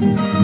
you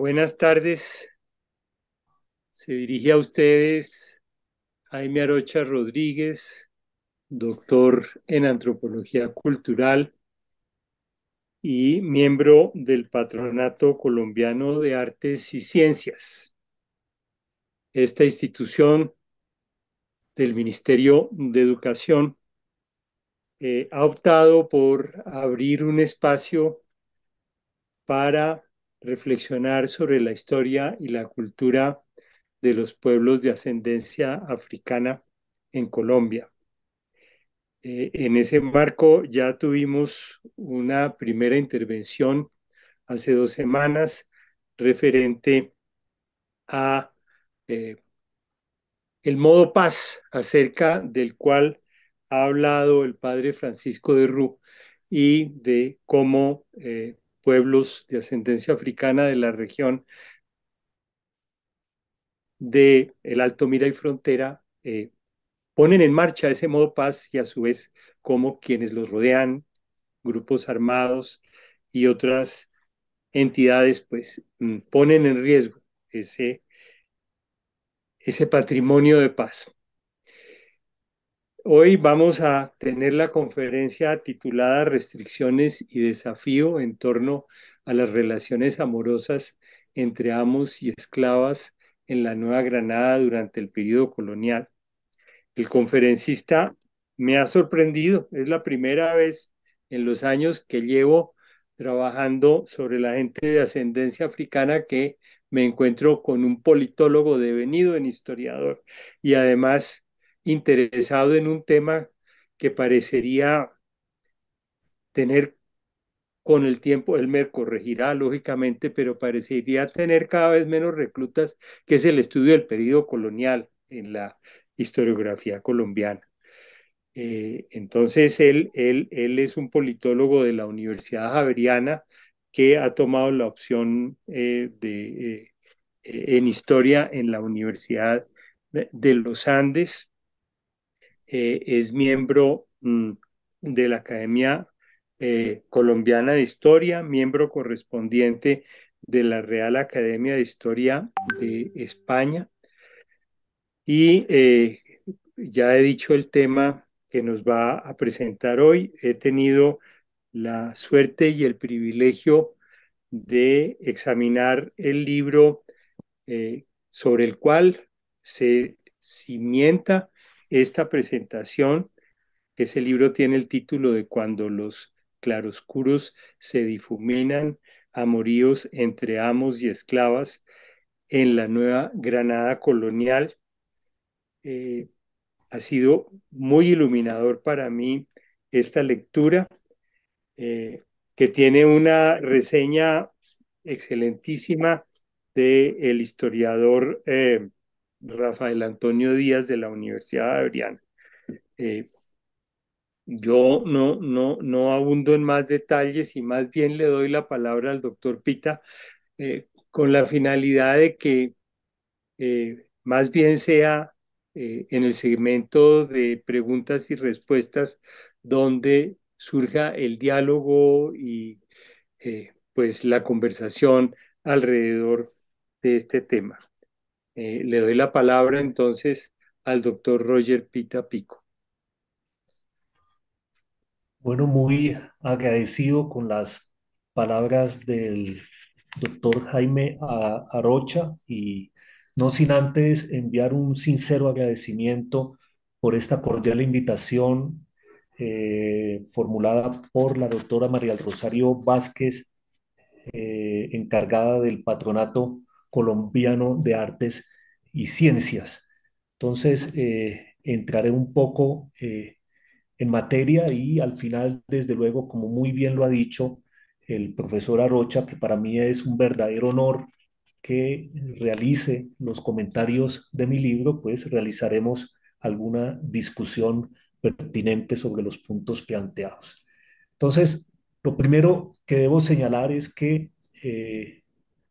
Buenas tardes. Se dirige a ustedes Jaime Arocha Rodríguez, doctor en antropología cultural y miembro del Patronato Colombiano de Artes y Ciencias. Esta institución del Ministerio de Educación eh, ha optado por abrir un espacio para reflexionar sobre la historia y la cultura de los pueblos de ascendencia africana en Colombia. Eh, en ese marco ya tuvimos una primera intervención hace dos semanas referente a eh, el modo paz acerca del cual ha hablado el padre Francisco de Rú y de cómo eh, pueblos de ascendencia africana de la región de el Alto Mira y Frontera eh, ponen en marcha ese modo paz y a su vez como quienes los rodean, grupos armados y otras entidades, pues mm, ponen en riesgo ese, ese patrimonio de paz. Hoy vamos a tener la conferencia titulada Restricciones y desafío en torno a las relaciones amorosas entre amos y esclavas en la Nueva Granada durante el periodo colonial. El conferencista me ha sorprendido, es la primera vez en los años que llevo trabajando sobre la gente de ascendencia africana que me encuentro con un politólogo devenido en historiador y además interesado en un tema que parecería tener con el tiempo, él me corregirá lógicamente, pero parecería tener cada vez menos reclutas, que es el estudio del periodo colonial en la historiografía colombiana. Eh, entonces, él, él, es un politólogo de la Universidad Javeriana que ha tomado la opción eh, de, eh, en historia en la Universidad de los Andes eh, es miembro mm, de la Academia eh, Colombiana de Historia, miembro correspondiente de la Real Academia de Historia de España. Y eh, ya he dicho el tema que nos va a presentar hoy. He tenido la suerte y el privilegio de examinar el libro sobre el cual se cimienta esta presentación. Ese libro tiene el título de Cuando los claroscuros se difuminan, amoríos entre amos y esclavas en la nueva Granada colonial. Eh, ha sido muy iluminador para mí esta lectura, eh, que tiene una reseña excelentísima del el historiador eh, Rafael Antonio Díaz de la Universidad de Adriana. Eh, yo no, no, no abundo en más detalles y más bien le doy la palabra al doctor Pita eh, con la finalidad de que eh, más bien sea en el segmento de preguntas y respuestas donde surja el diálogo y pues la conversación alrededor de este tema. Eh, le doy la palabra entonces al doctor Roger Pita Pico. Bueno, muy agradecido con las palabras del doctor Jaime Arocha y no sin antes enviar un sincero agradecimiento por esta cordial invitación eh, formulada por la doctora María Rosario Vázquez, eh, encargada del patronato colombiano de artes y ciencias. Entonces, eh, entraré un poco eh, en materia y al final, desde luego, como muy bien lo ha dicho el profesor Arocha, que para mí es un verdadero honor que realice los comentarios de mi libro, pues realizaremos alguna discusión pertinente sobre los puntos planteados. Entonces, lo primero que debo señalar es que eh,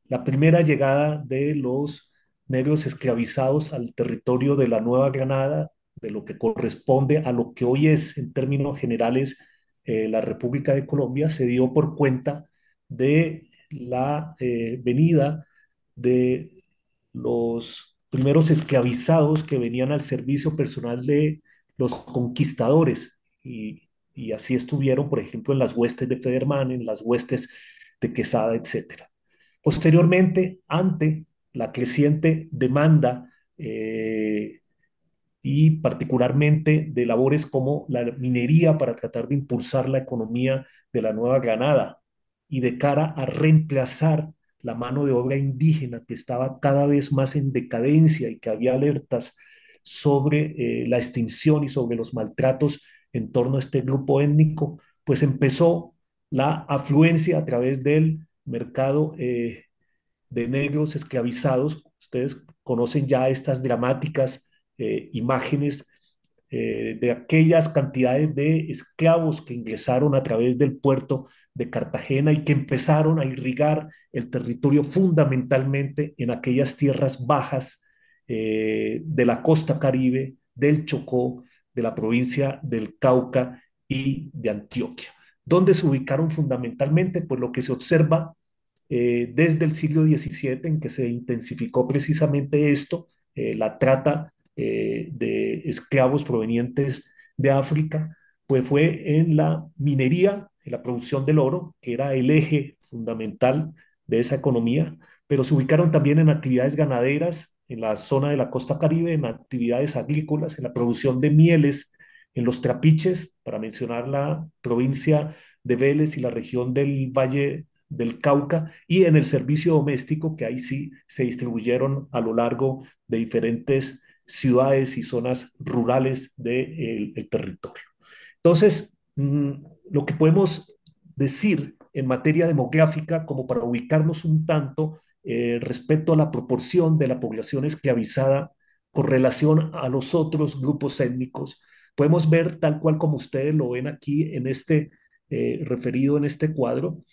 la primera llegada de los negros esclavizados al territorio de la Nueva Granada, de lo que corresponde a lo que hoy es, en términos generales, eh, la República de Colombia, se dio por cuenta de la eh, venida de los primeros esclavizados que venían al servicio personal de los conquistadores. Y, y así estuvieron, por ejemplo, en las huestes de Federman, en las huestes de Quesada, etcétera. Posteriormente, ante la creciente demanda eh, y particularmente de labores como la minería para tratar de impulsar la economía de la Nueva Granada y de cara a reemplazar la mano de obra indígena que estaba cada vez más en decadencia y que había alertas sobre eh, la extinción y sobre los maltratos en torno a este grupo étnico, pues empezó la afluencia a través del mercado eh, de negros esclavizados. Ustedes conocen ya estas dramáticas eh, imágenes eh, de aquellas cantidades de esclavos que ingresaron a través del puerto de Cartagena y que empezaron a irrigar el territorio fundamentalmente en aquellas tierras bajas de la costa caribe, del Chocó, de la provincia del Cauca y de Antioquia. ¿Dónde se ubicaron fundamentalmente? Pues lo que se observa eh, desde el siglo XVII en que se intensificó precisamente esto, eh, la trata eh, de esclavos provenientes de África, pues fue en la minería, en la producción del oro, que era el eje fundamental de esa economía, pero se ubicaron también en actividades ganaderas en la zona de la costa caribe, en actividades agrícolas, en la producción de mieles, en los trapiches, para mencionar la provincia de Vélez y la región del Valle del Cauca y en el servicio doméstico, que ahí sí se distribuyeron a lo largo de diferentes ciudades y zonas rurales del territorio. Entonces, mm, lo que podemos decir en materia demográfica, como para ubicarnos un tanto eh, respecto a la proporción de la población esclavizada con relación a los otros grupos étnicos, podemos ver tal cual como ustedes lo ven aquí en este eh, referido en este cuadro,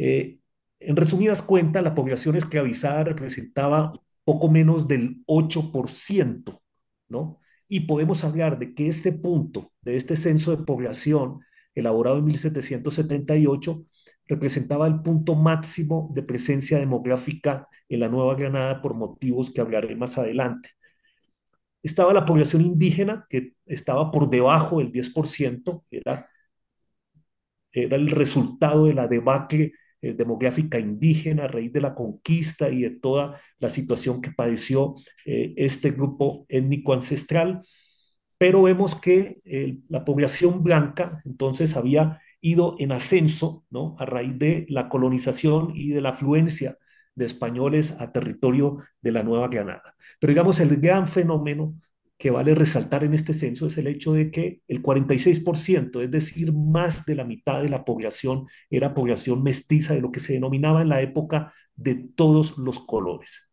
eh, en resumidas cuentas, la población esclavizada representaba poco menos del 8%, ¿no? Y podemos hablar de que este punto, de este censo de población elaborado en 1778, representaba el punto máximo de presencia demográfica en la Nueva Granada por motivos que hablaré más adelante. Estaba la población indígena, que estaba por debajo del 10%, era, era el resultado de la debacle eh, demográfica indígena a raíz de la conquista y de toda la situación que padeció eh, este grupo étnico ancestral. Pero vemos que eh, la población blanca entonces había ido en ascenso ¿no? a raíz de la colonización y de la afluencia de españoles a territorio de la Nueva Granada. Pero digamos, el gran fenómeno que vale resaltar en este censo es el hecho de que el 46%, es decir, más de la mitad de la población era población mestiza de lo que se denominaba en la época de todos los colores,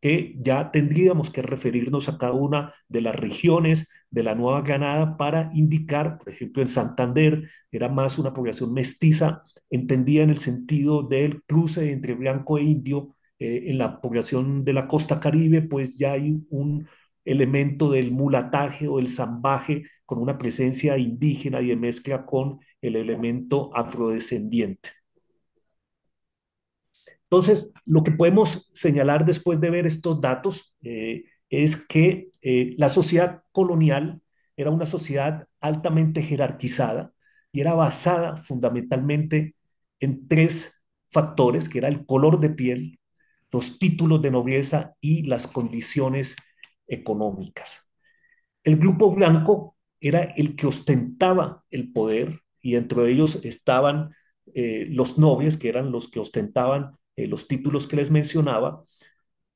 que ya tendríamos que referirnos a cada una de las regiones de la Nueva Granada para indicar, por ejemplo, en Santander era más una población mestiza, entendida en el sentido del cruce entre blanco e indio, eh, en la población de la costa caribe, pues ya hay un elemento del mulataje o del zambaje con una presencia indígena y de mezcla con el elemento afrodescendiente. Entonces, lo que podemos señalar después de ver estos datos eh, es que eh, la sociedad colonial era una sociedad altamente jerarquizada y era basada fundamentalmente en tres factores, que era el color de piel, los títulos de nobleza y las condiciones económicas. El grupo blanco era el que ostentaba el poder y dentro de ellos estaban eh, los nobles, que eran los que ostentaban eh, los títulos que les mencionaba,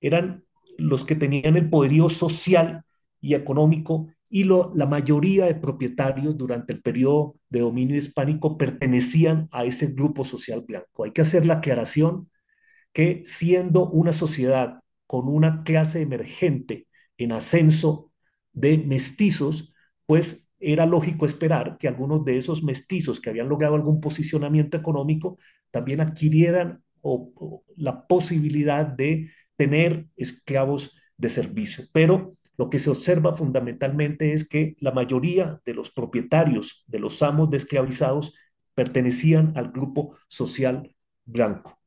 eran los que tenían el poderío social y económico y la mayoría de propietarios durante el periodo de dominio hispánico pertenecían a ese grupo social blanco. Hay que hacer la aclaración que siendo una sociedad con una clase emergente en ascenso de mestizos, pues era lógico esperar que algunos de esos mestizos que habían logrado algún posicionamiento económico también adquirieran la posibilidad de tener esclavos de servicio. Pero lo que se observa fundamentalmente es que la mayoría de los propietarios, de los amos desclavizados pertenecían al grupo social blanco.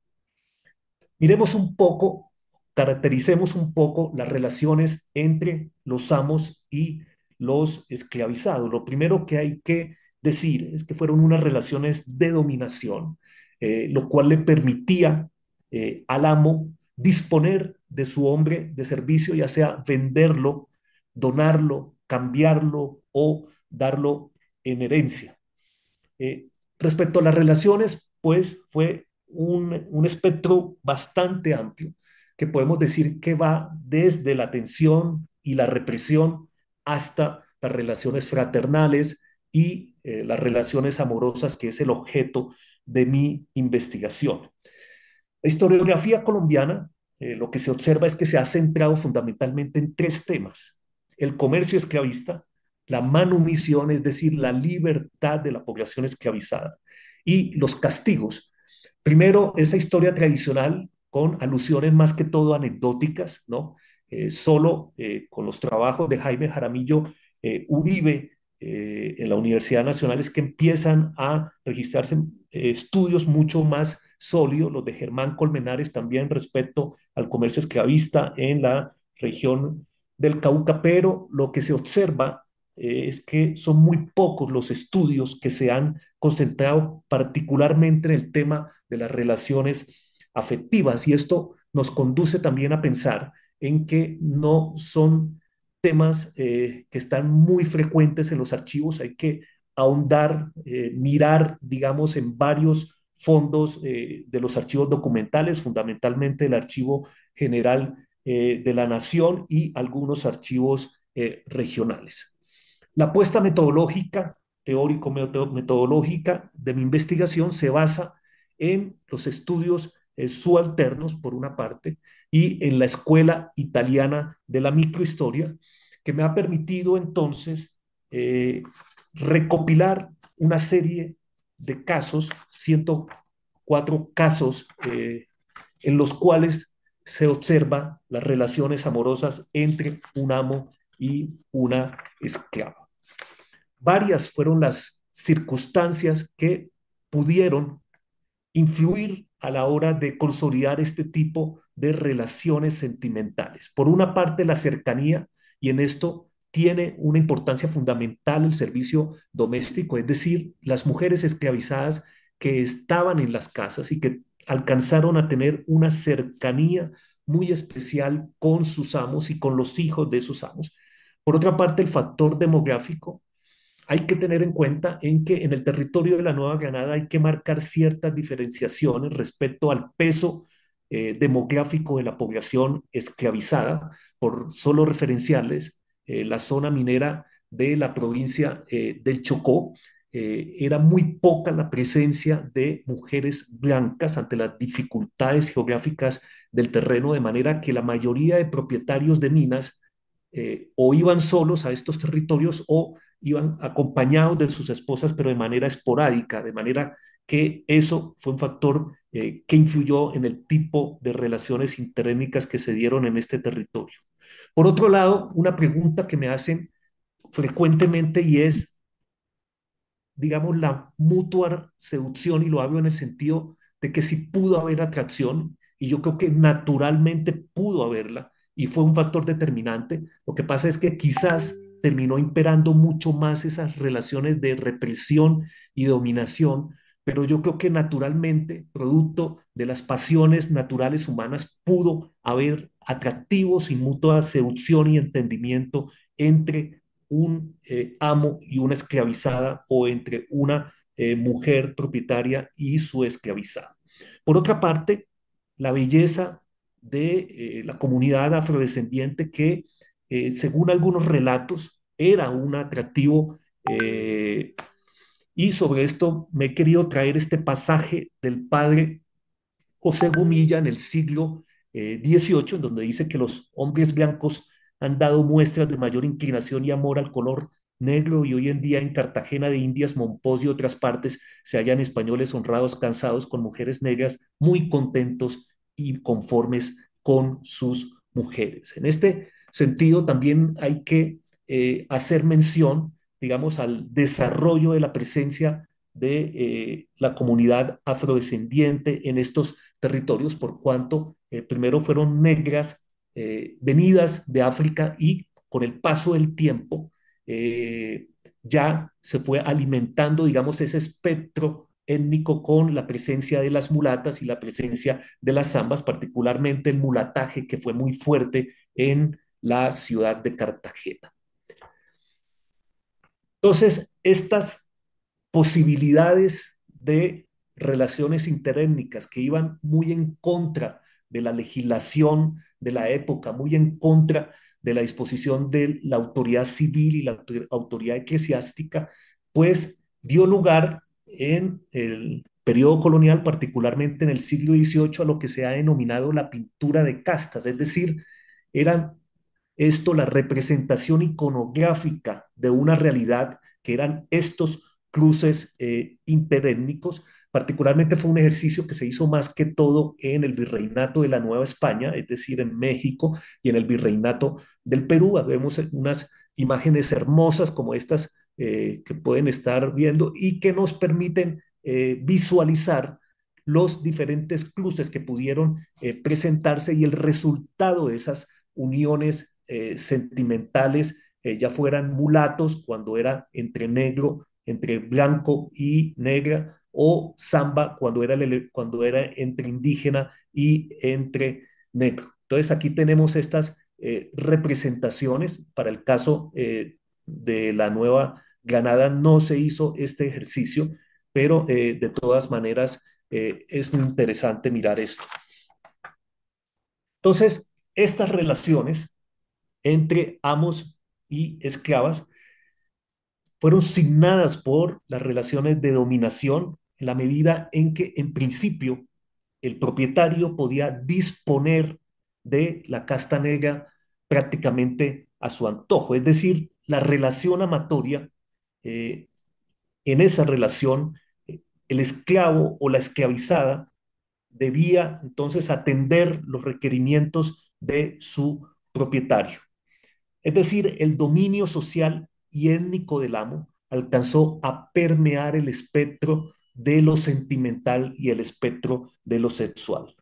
Miremos un poco caractericemos un poco las relaciones entre los amos y los esclavizados. Lo primero que hay que decir es que fueron unas relaciones de dominación, eh, lo cual le permitía eh, al amo disponer de su hombre de servicio, ya sea venderlo, donarlo, cambiarlo o darlo en herencia. Eh, respecto a las relaciones, pues fue un espectro bastante amplio que podemos decir que va desde la tensión y la represión hasta las relaciones fraternales y eh, las relaciones amorosas, que es el objeto de mi investigación. La historiografía colombiana, eh, lo que se observa es que se ha centrado fundamentalmente en tres temas. El comercio esclavista, la manumisión, es decir, la libertad de la población esclavizada, y los castigos. Primero, esa historia tradicional con alusiones más que todo anecdóticas, ¿no? Eh, solo eh, con los trabajos de Jaime Jaramillo eh, Uribe en la Universidad Nacional es que empiezan a registrarse estudios mucho más sólidos, los de Germán Colmenares también respecto al comercio esclavista en la región del Cauca, pero lo que se observa es que son muy pocos los estudios que se han concentrado particularmente en el tema de las relaciones afectivas y esto nos conduce también a pensar en que no son temas eh, que están muy frecuentes en los archivos, hay que ahondar, eh, mirar, digamos, en varios fondos eh, de los archivos documentales, fundamentalmente el Archivo General de la Nación y algunos archivos regionales. La apuesta metodológica, teórico-metodológica de mi investigación se basa en los estudios subalternos, por una parte, y en la Escuela Italiana de la Microhistoria, que me ha permitido entonces eh, recopilar una serie de casos, 104 casos, eh, en los cuales se observa las relaciones amorosas entre un amo y una esclava. Varias fueron las circunstancias que pudieron influir a la hora de consolidar este tipo de relaciones sentimentales. Por una parte, la cercanía, y en esto tiene una importancia fundamental el servicio doméstico, es decir, las mujeres esclavizadas que estaban en las casas y que alcanzaron a tener una cercanía muy especial con sus amos y con los hijos de sus amos. Por otra parte, el factor demográfico, hay que tener en cuenta en que en el territorio de la Nueva Granada hay que marcar ciertas diferenciaciones respecto al peso eh, demográfico de la población esclavizada, por solo referenciales, eh, la zona minera de la provincia eh, del Chocó, era muy poca la presencia de mujeres blancas ante las dificultades geográficas del terreno, de manera que la mayoría de propietarios de minas o iban solos a estos territorios o iban acompañados de sus esposas, pero de manera esporádica, de manera que eso fue un factor eh, que influyó en el tipo de relaciones interétnicas que se dieron en este territorio. Por otro lado, una pregunta que me hacen frecuentemente y es, digamos, la mutua seducción, y lo hablo en el sentido de que si pudo haber atracción, y yo creo que naturalmente pudo haberla, y fue un factor determinante. Lo que pasa es que quizás terminó imperando mucho más esas relaciones de represión y dominación, pero yo creo que naturalmente, producto de las pasiones naturales humanas, pudo haber atractivos y mutua seducción y entendimiento entre un eh, amo y una esclavizada o entre una eh, mujer propietaria y su esclavizada. Por otra parte, la belleza de eh, la comunidad afrodescendiente que eh, según algunos relatos, era un atractivo. Eh, y sobre esto me he querido traer este pasaje del padre José Gumilla en el siglo XVIII, eh, en donde dice que los hombres blancos han dado muestras de mayor inclinación y amor al color negro y hoy en día en Cartagena de Indias, Monpós y otras partes se hallan españoles honrados, cansados con mujeres negras, muy contentos y conformes con sus mujeres. En este sentido, también hay que eh, hacer mención, digamos, al desarrollo de la presencia de eh, la comunidad afrodescendiente en estos territorios, por cuanto eh, primero fueron negras venidas de África y con el paso del tiempo ya se fue alimentando, digamos, ese espectro étnico con la presencia de las mulatas y la presencia de las zambas, particularmente el mulataje que fue muy fuerte en la ciudad de Cartagena. Entonces, estas posibilidades de relaciones interétnicas que iban muy en contra de la legislación de la época, muy en contra de la disposición de la autoridad civil y la autoridad eclesiástica, pues dio lugar en el periodo colonial, particularmente en el siglo XVIII, a lo que se ha denominado la pintura de castas, es decir, eran esto la representación iconográfica de una realidad que eran estos cruces eh, interétnicos. Particularmente fue un ejercicio que se hizo más que todo en el virreinato de la Nueva España, es decir, en México y en el virreinato del Perú. Vemos unas imágenes hermosas como estas eh, que pueden estar viendo y que nos permiten eh, visualizar los diferentes cruces que pudieron presentarse y el resultado de esas uniones eh, sentimentales, eh, ya fueran mulatos cuando era entre negro, entre blanco y negra, o samba cuando era, cuando era entre indígena y entre negro. Entonces aquí tenemos estas eh, representaciones. Para el caso de la nueva Granada no se hizo este ejercicio, pero de todas maneras es muy interesante mirar esto. Entonces, estas relaciones entre amos y esclavas fueron signadas por las relaciones de dominación en la medida en que en principio el propietario podía disponer de la casta negra prácticamente a su antojo. Es decir, la relación amatoria, eh, en esa relación, eh, el esclavo o la esclavizada debía entonces atender los requerimientos de su propietario. Es decir, el dominio social y étnico del amo alcanzó a permear el espectro de lo sentimental y el espectro de lo sexual.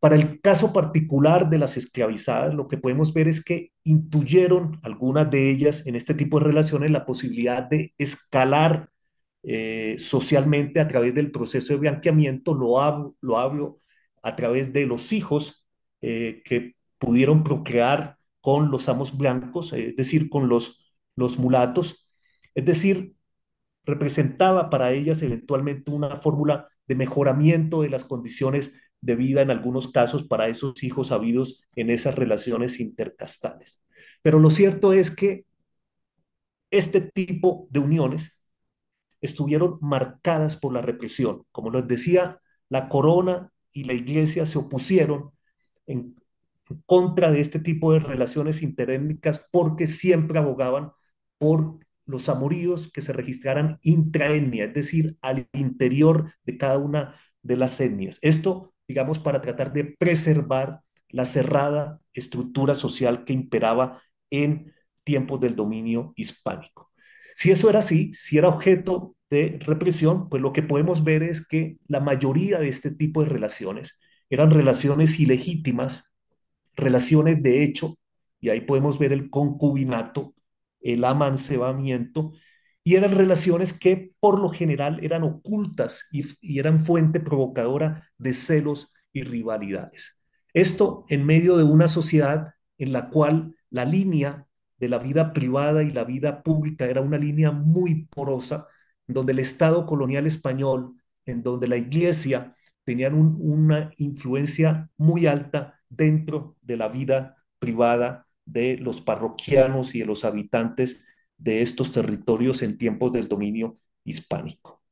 Para el caso particular de las esclavizadas, lo que podemos ver es que intuyeron algunas de ellas en este tipo de relaciones la posibilidad de escalar eh, socialmente a través del proceso de blanqueamiento, lo hablo, a través de los hijos eh, que pudieron procrear con los amos blancos, eh, es decir, con los, mulatos. Es decir, representaba para ellas eventualmente una fórmula de mejoramiento de las condiciones de vida en algunos casos para esos hijos habidos en esas relaciones intercastales. Pero lo cierto es que este tipo de uniones estuvieron marcadas por la represión. Como les decía, la corona y la iglesia se opusieron en, contra de este tipo de relaciones interétnicas porque siempre abogaban por los amoríos que se registraran intraetnia, es decir, al interior de cada una de las etnias. Esto, digamos, para tratar de preservar la cerrada estructura social que imperaba en tiempos del dominio hispánico. Si eso era así, si era objeto de represión, pues lo que podemos ver es que la mayoría de este tipo de relaciones eran relaciones ilegítimas relaciones de hecho, y ahí podemos ver el concubinato, el amancebamiento, y eran relaciones que por lo general eran ocultas y, eran fuente provocadora de celos y rivalidades. Esto en medio de una sociedad en la cual la línea de la vida privada y la vida pública era una línea muy porosa, donde el Estado colonial español, en donde la Iglesia tenían una influencia muy alta dentro de la vida privada de los parroquianos y de los habitantes de estos territorios en tiempos del dominio hispánico.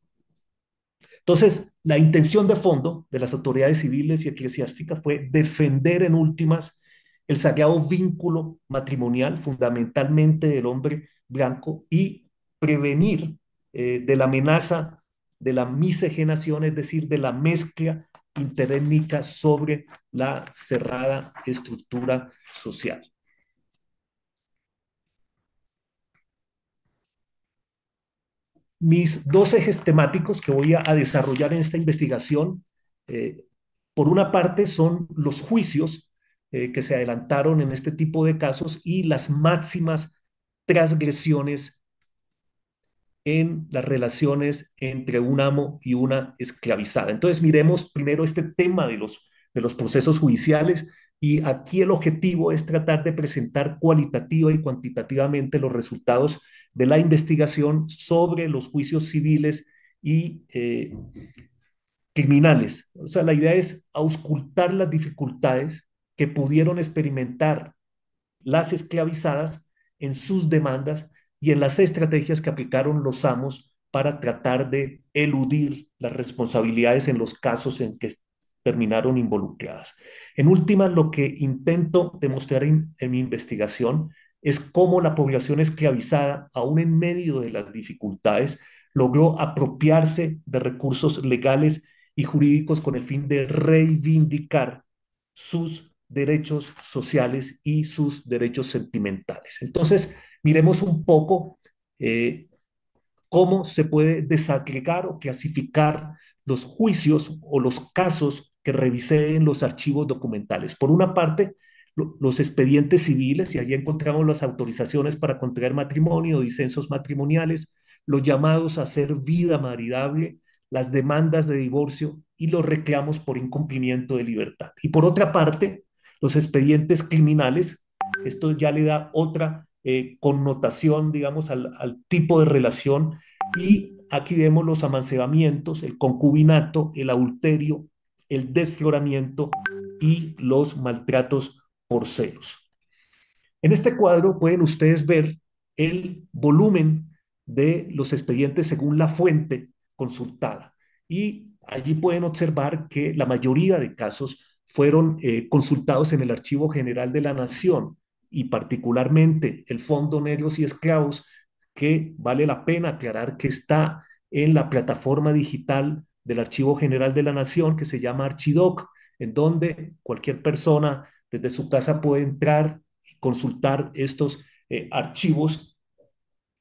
Entonces, la intención de fondo de las autoridades civiles y eclesiásticas fue defender en últimas el sagrado vínculo matrimonial, fundamentalmente del hombre blanco, y prevenir eh, de la amenaza de la miscegenación, es decir, de la mezcla interétnica sobre la cerrada estructura social. Mis dos ejes temáticos que voy a, desarrollar en esta investigación, eh, por una parte son los juicios eh, que se adelantaron en este tipo de casos y las máximas transgresiones en las relaciones entre un amo y una esclavizada. Entonces miremos primero este tema de los, de los procesos judiciales y aquí el objetivo es tratar de presentar cualitativa y cuantitativamente los resultados de la investigación sobre los juicios civiles y eh, criminales. O sea, la idea es auscultar las dificultades que pudieron experimentar las esclavizadas en sus demandas y en las estrategias que aplicaron los amos para tratar de eludir las responsabilidades en los casos en que terminaron involucradas. En última, lo que intento demostrar en mi investigación es cómo la población esclavizada, aún en medio de las dificultades, logró apropiarse de recursos legales y jurídicos con el fin de reivindicar sus derechos sociales y sus derechos sentimentales. Entonces, Miremos un poco eh, cómo se puede desagregar o clasificar los juicios o los casos que revisé en los archivos documentales. Por una parte, los expedientes civiles, y allí encontramos las autorizaciones para contraer matrimonio, disensos matrimoniales, los llamados a hacer vida maridable, las demandas de divorcio y los reclamos por incumplimiento de libertad. Y por otra parte, los expedientes criminales, esto ya le da otra eh, connotación, digamos, al, tipo de relación. Y aquí vemos los amancebamientos, el concubinato, el adulterio, el desfloramiento y los maltratos por celos. En este cuadro pueden ustedes ver el volumen de los expedientes según la fuente consultada. Y allí pueden observar que la mayoría de casos fueron eh, consultados en el Archivo General de la Nación, y particularmente el Fondo Negros y Esclavos, que vale la pena aclarar que está en la plataforma digital del Archivo General de la Nación que se llama Archidoc, en donde cualquier persona desde su casa puede entrar y consultar estos eh, archivos.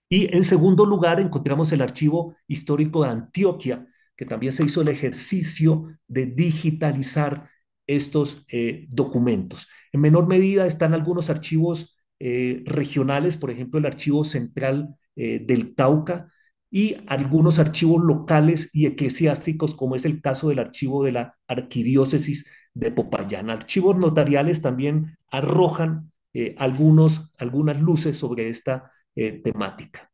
Y en segundo lugar encontramos el Archivo Histórico de Antioquia, que también se hizo el ejercicio de digitalizar estos eh, documentos. En menor medida están algunos archivos eh, regionales, por ejemplo, el Archivo Central eh, del Cauca y algunos archivos locales y eclesiásticos, como es el caso del archivo de la Arquidiócesis de Popayán. Archivos notariales también arrojan algunos, algunas luces sobre esta temática.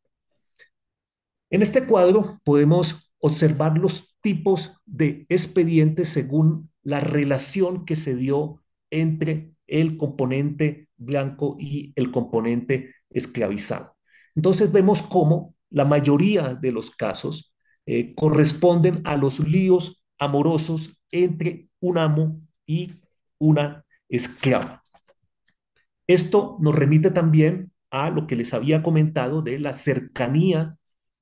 En este cuadro podemos observar los tipos de expedientes según la relación que se dio entre el componente blanco y el componente esclavizado. Entonces vemos cómo la mayoría de los casos eh, corresponden a los líos amorosos entre un amo y una esclava. Esto nos remite también a lo que les había comentado de la cercanía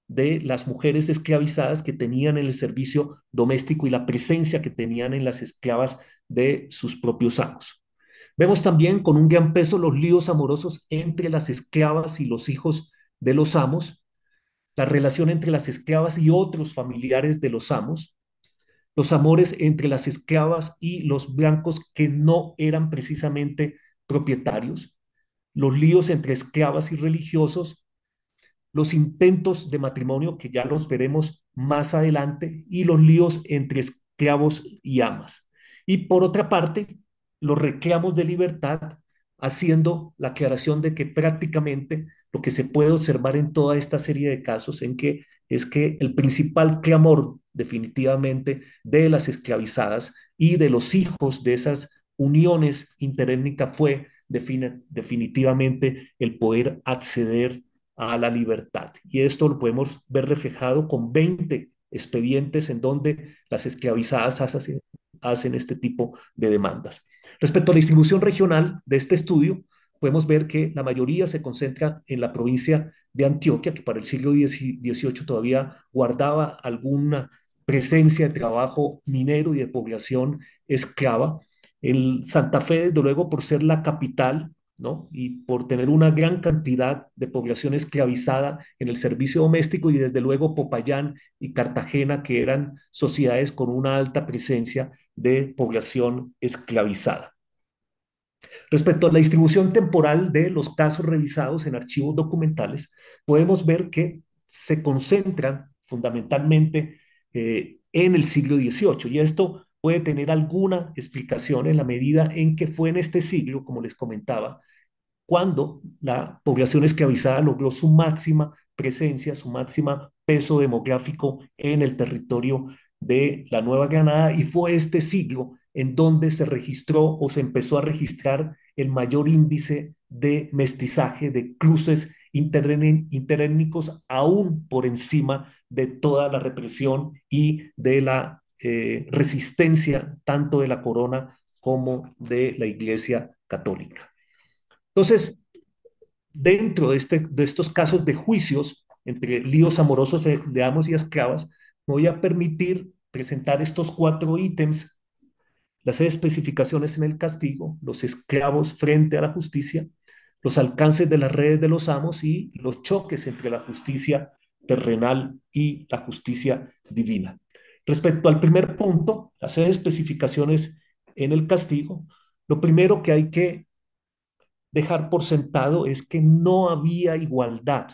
de las mujeres esclavizadas que tenían en el servicio doméstico y la presencia que tenían en las esclavas de sus propios amos. Vemos también con un gran peso los líos amorosos entre las esclavas y los hijos de los amos, la relación entre las esclavas y otros familiares de los amos, los amores entre las esclavas y los blancos que no eran precisamente propietarios, los líos entre esclavas y religiosos, los intentos de matrimonio, que ya los veremos más adelante, y los líos entre esclavos y amas. Y por otra parte, los reclamos de libertad, haciendo la aclaración de que prácticamente lo que se puede observar en toda esta serie de casos en que es que el principal clamor definitivamente de las esclavizadas y de los hijos de esas uniones interétnicas fue definitivamente el poder acceder a la libertad. Y esto lo podemos ver reflejado con 20 expedientes en donde las esclavizadas hacen, este tipo de demandas. Respecto a la distribución regional de este estudio, podemos ver que la mayoría se concentra en la provincia de Antioquia, que para el siglo XVIII todavía guardaba alguna presencia de trabajo minero y de población esclava. El Santa Fe, desde luego, por ser la capital y por tener una gran cantidad de población esclavizada en el servicio doméstico y desde luego Popayán y Cartagena, que eran sociedades con una alta presencia de población esclavizada. Respecto a la distribución temporal de los casos revisados en archivos documentales, podemos ver que se concentran fundamentalmente eh, en el siglo XVIII y esto puede tener alguna explicación en la medida en que fue en este siglo, como les comentaba, cuando la población esclavizada logró su máxima presencia, su máxima peso demográfico en el territorio de la Nueva Granada y fue este siglo en donde se registró o se empezó a registrar el mayor índice de mestizaje de cruces interétnicos aún por encima de toda la represión y de la eh, resistencia tanto de la corona como de la Iglesia Católica. Entonces, dentro de, este, de estos casos de juicios entre líos amorosos de amos y esclavas, voy a permitir presentar estos cuatro ítems, las especificaciones en el castigo, los esclavos frente a la justicia, los alcances de las redes de los amos y los choques entre la justicia terrenal y la justicia divina. Respecto al primer punto, las especificaciones en el castigo, lo primero que hay que dejar por sentado es que no había igualdad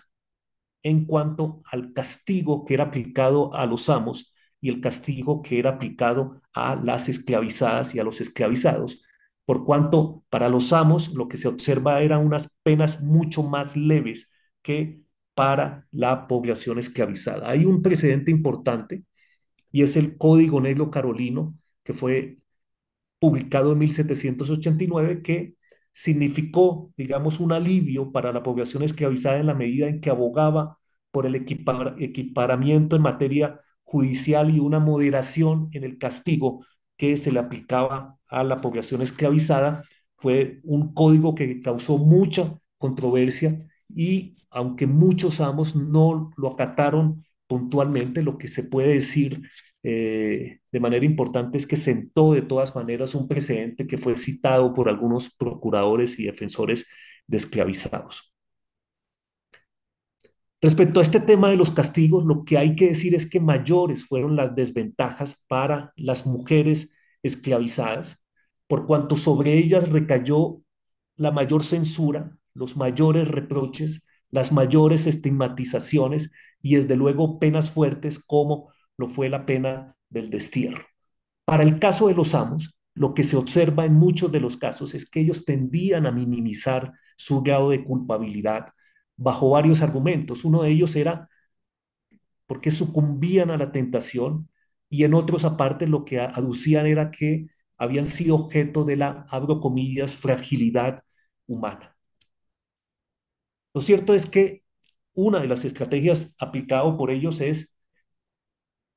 en cuanto al castigo que era aplicado a los amos y el castigo que era aplicado a las esclavizadas y a los esclavizados, por cuanto para los amos lo que se observa eran unas penas mucho más leves que para la población esclavizada. Hay un precedente importante y es el Código Negro Carolino, que fue publicado en 1789, que significó, digamos, un alivio para la población esclavizada en la medida en que abogaba por el equiparamiento en materia judicial y una moderación en el castigo que se le aplicaba a la población esclavizada. Fue un código que causó mucha controversia y aunque muchos amos no lo acataron puntualmente, lo que se puede decir eh, de manera importante es que sentó de todas maneras un precedente que fue citado por algunos procuradores y defensores de esclavizados. Respecto a este tema de los castigos, lo que hay que decir es que mayores fueron las desventajas para las mujeres esclavizadas, por cuanto sobre ellas recayó la mayor censura, los mayores reproches, las mayores estigmatizaciones y desde luego penas fuertes como lo fue la pena del destierro. Para el caso de los amos, lo que se observa en muchos de los casos es que ellos tendían a minimizar su grado de culpabilidad bajo varios argumentos. Uno de ellos era porque sucumbían a la tentación y en otros aparte lo que aducían era que habían sido objeto de la, abro fragilidad humana. Lo cierto es que una de las estrategias aplicado por ellos es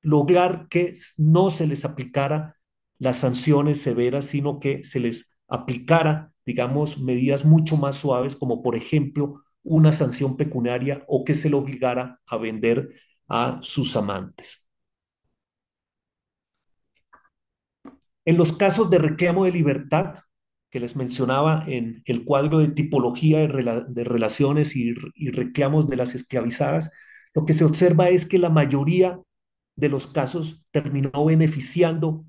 lograr que no se les aplicara las sanciones severas, sino que se les aplicara, digamos, medidas mucho más suaves, como por ejemplo una sanción pecuniaria o que se le obligara a vender a sus amantes. En los casos de reclamo de libertad, que les mencionaba en el cuadro de tipología de, relaciones y, reclamos de las esclavizadas, lo que se observa es que la mayoría de los casos terminó beneficiando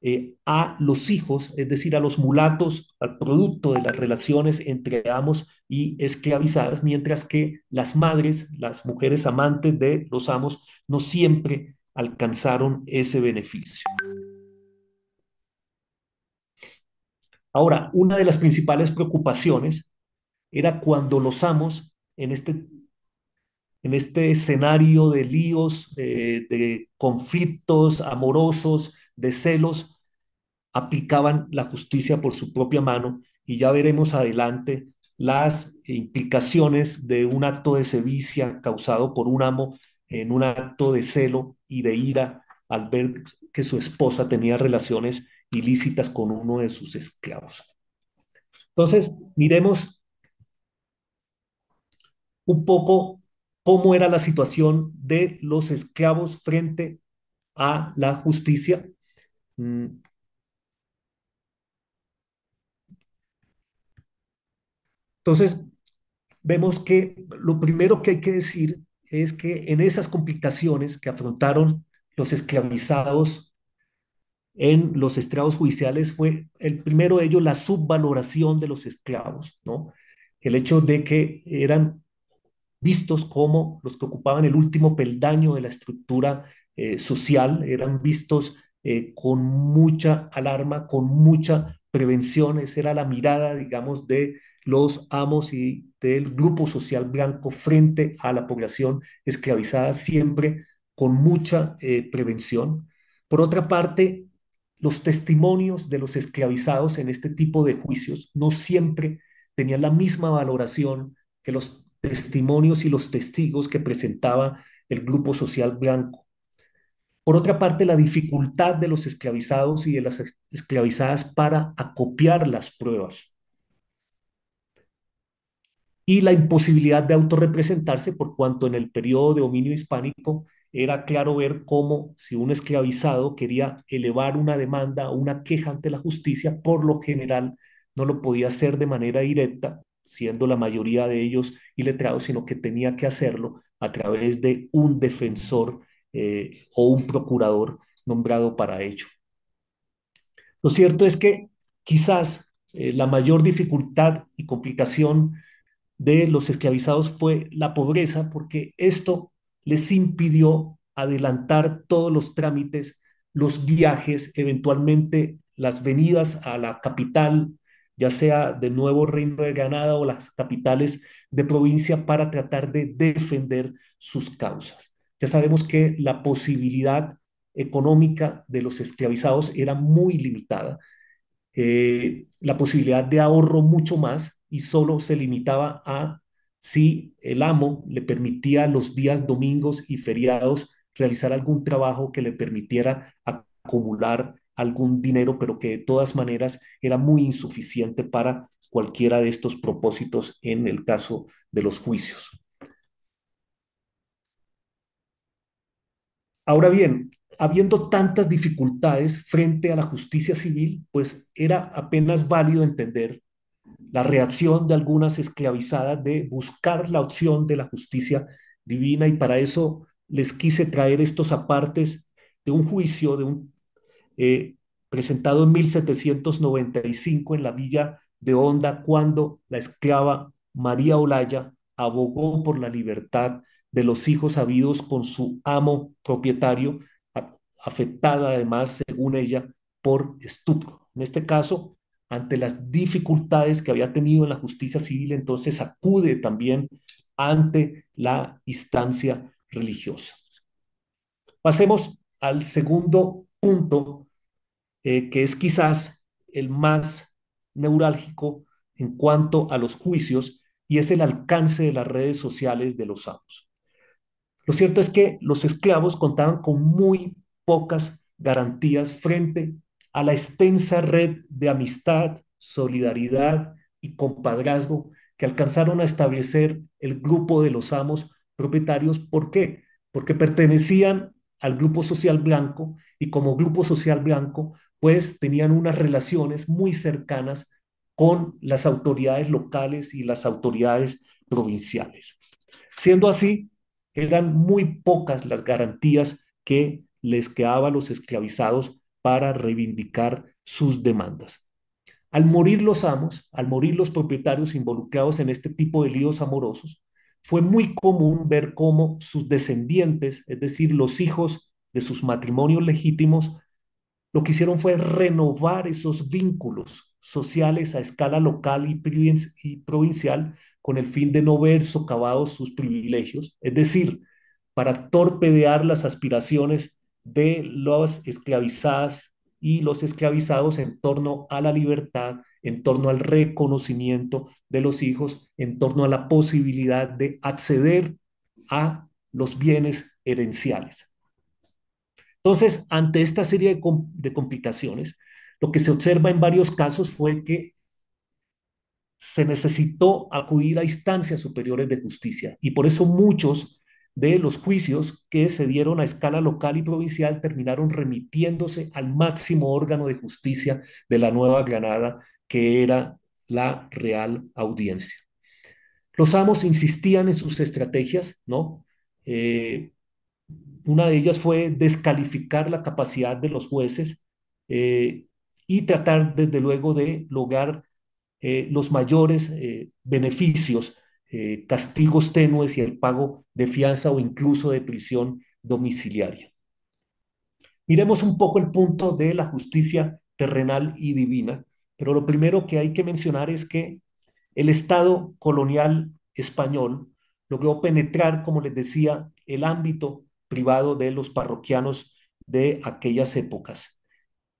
eh, a los hijos, es decir, a los mulatos, al producto de las relaciones entre amos y esclavizadas, mientras que las madres, las mujeres amantes de los amos, no siempre alcanzaron ese beneficio. Ahora, una de las principales preocupaciones era cuando los amos en este, en este escenario de líos, eh, de conflictos amorosos, de celos, aplicaban la justicia por su propia mano y ya veremos adelante las implicaciones de un acto de sevicia causado por un amo en un acto de celo y de ira al ver que su esposa tenía relaciones ilícitas con uno de sus esclavos. Entonces, miremos un poco cómo era la situación de los esclavos frente a la justicia. Mm. Entonces, vemos que lo primero que hay que decir es que en esas complicaciones que afrontaron los esclavizados en los estrados judiciales fue el primero de ellos la subvaloración de los esclavos, ¿no? El hecho de que eran vistos como los que ocupaban el último peldaño de la estructura eh, social, eran vistos eh, con mucha alarma, con mucha prevención, esa era la mirada, digamos, de los amos y del grupo social blanco frente a la población esclavizada, siempre con mucha eh, prevención. Por otra parte, los testimonios de los esclavizados en este tipo de juicios no siempre tenían la misma valoración que los testimonios y los testigos que presentaba el grupo social blanco. Por otra parte, la dificultad de los esclavizados y de las esclavizadas para acopiar las pruebas. Y la imposibilidad de autorrepresentarse por cuanto en el periodo de dominio hispánico era claro ver cómo si un esclavizado quería elevar una demanda o una queja ante la justicia, por lo general no lo podía hacer de manera directa, siendo la mayoría de ellos iletrados, sino que tenía que hacerlo a través de un defensor eh, o un procurador nombrado para ello. Lo cierto es que quizás eh, la mayor dificultad y complicación de los esclavizados fue la pobreza, porque esto les impidió adelantar todos los trámites, los viajes, eventualmente las venidas a la capital, ya sea de nuevo Reino de Granada o las capitales de provincia para tratar de defender sus causas. Ya sabemos que la posibilidad económica de los esclavizados era muy limitada, eh, la posibilidad de ahorro mucho más y solo se limitaba a si el amo le permitía los días domingos y feriados realizar algún trabajo que le permitiera acumular algún dinero, pero que de todas maneras era muy insuficiente para cualquiera de estos propósitos en el caso de los juicios. Ahora bien, habiendo tantas dificultades frente a la justicia civil, pues era apenas válido entender la reacción de algunas esclavizadas de buscar la opción de la justicia divina y para eso les quise traer estos apartes de un juicio de un, eh, presentado en 1795 en la villa de Honda cuando la esclava María Olaya abogó por la libertad de los hijos habidos con su amo propietario, afectada además, según ella, por estupro. En este caso, ante las dificultades que había tenido en la justicia civil, entonces acude también ante la instancia religiosa. Pasemos al segundo punto, eh, que es quizás el más neurálgico en cuanto a los juicios, y es el alcance de las redes sociales de los amos. Lo cierto es que los esclavos contaban con muy pocas garantías frente a la extensa red de amistad, solidaridad y compadrazgo que alcanzaron a establecer el grupo de los amos propietarios. ¿Por qué? Porque pertenecían al grupo social blanco y como grupo social blanco, pues tenían unas relaciones muy cercanas con las autoridades locales y las autoridades provinciales. Siendo así, eran muy pocas las garantías que les quedaba a los esclavizados para reivindicar sus demandas. Al morir los amos, al morir los propietarios involucrados en este tipo de líos amorosos, fue muy común ver cómo sus descendientes, es decir, los hijos de sus matrimonios legítimos, lo que hicieron fue renovar esos vínculos sociales a escala local y provincial con el fin de no ver socavados sus privilegios, es decir, para torpedear las aspiraciones de las esclavizadas y los esclavizados en torno a la libertad, en torno al reconocimiento de los hijos, en torno a la posibilidad de acceder a los bienes herenciales. Entonces, ante esta serie de, de complicaciones, lo que se observa en varios casos fue que se necesitó acudir a instancias superiores de justicia y por eso muchos de los juicios que se dieron a escala local y provincial terminaron remitiéndose al máximo órgano de justicia de la Nueva Granada, que era la Real Audiencia. Los amos insistían en sus estrategias, ¿no? Eh, una de ellas fue descalificar la capacidad de los jueces eh, y tratar, desde luego, de lograr eh, los mayores beneficios eh, castigos tenues y el pago de fianza o incluso de prisión domiciliaria. Miremos un poco el punto de la justicia terrenal y divina, pero lo primero que hay que mencionar es que el Estado colonial español logró penetrar, como les decía, el ámbito privado de los parroquianos de aquellas épocas.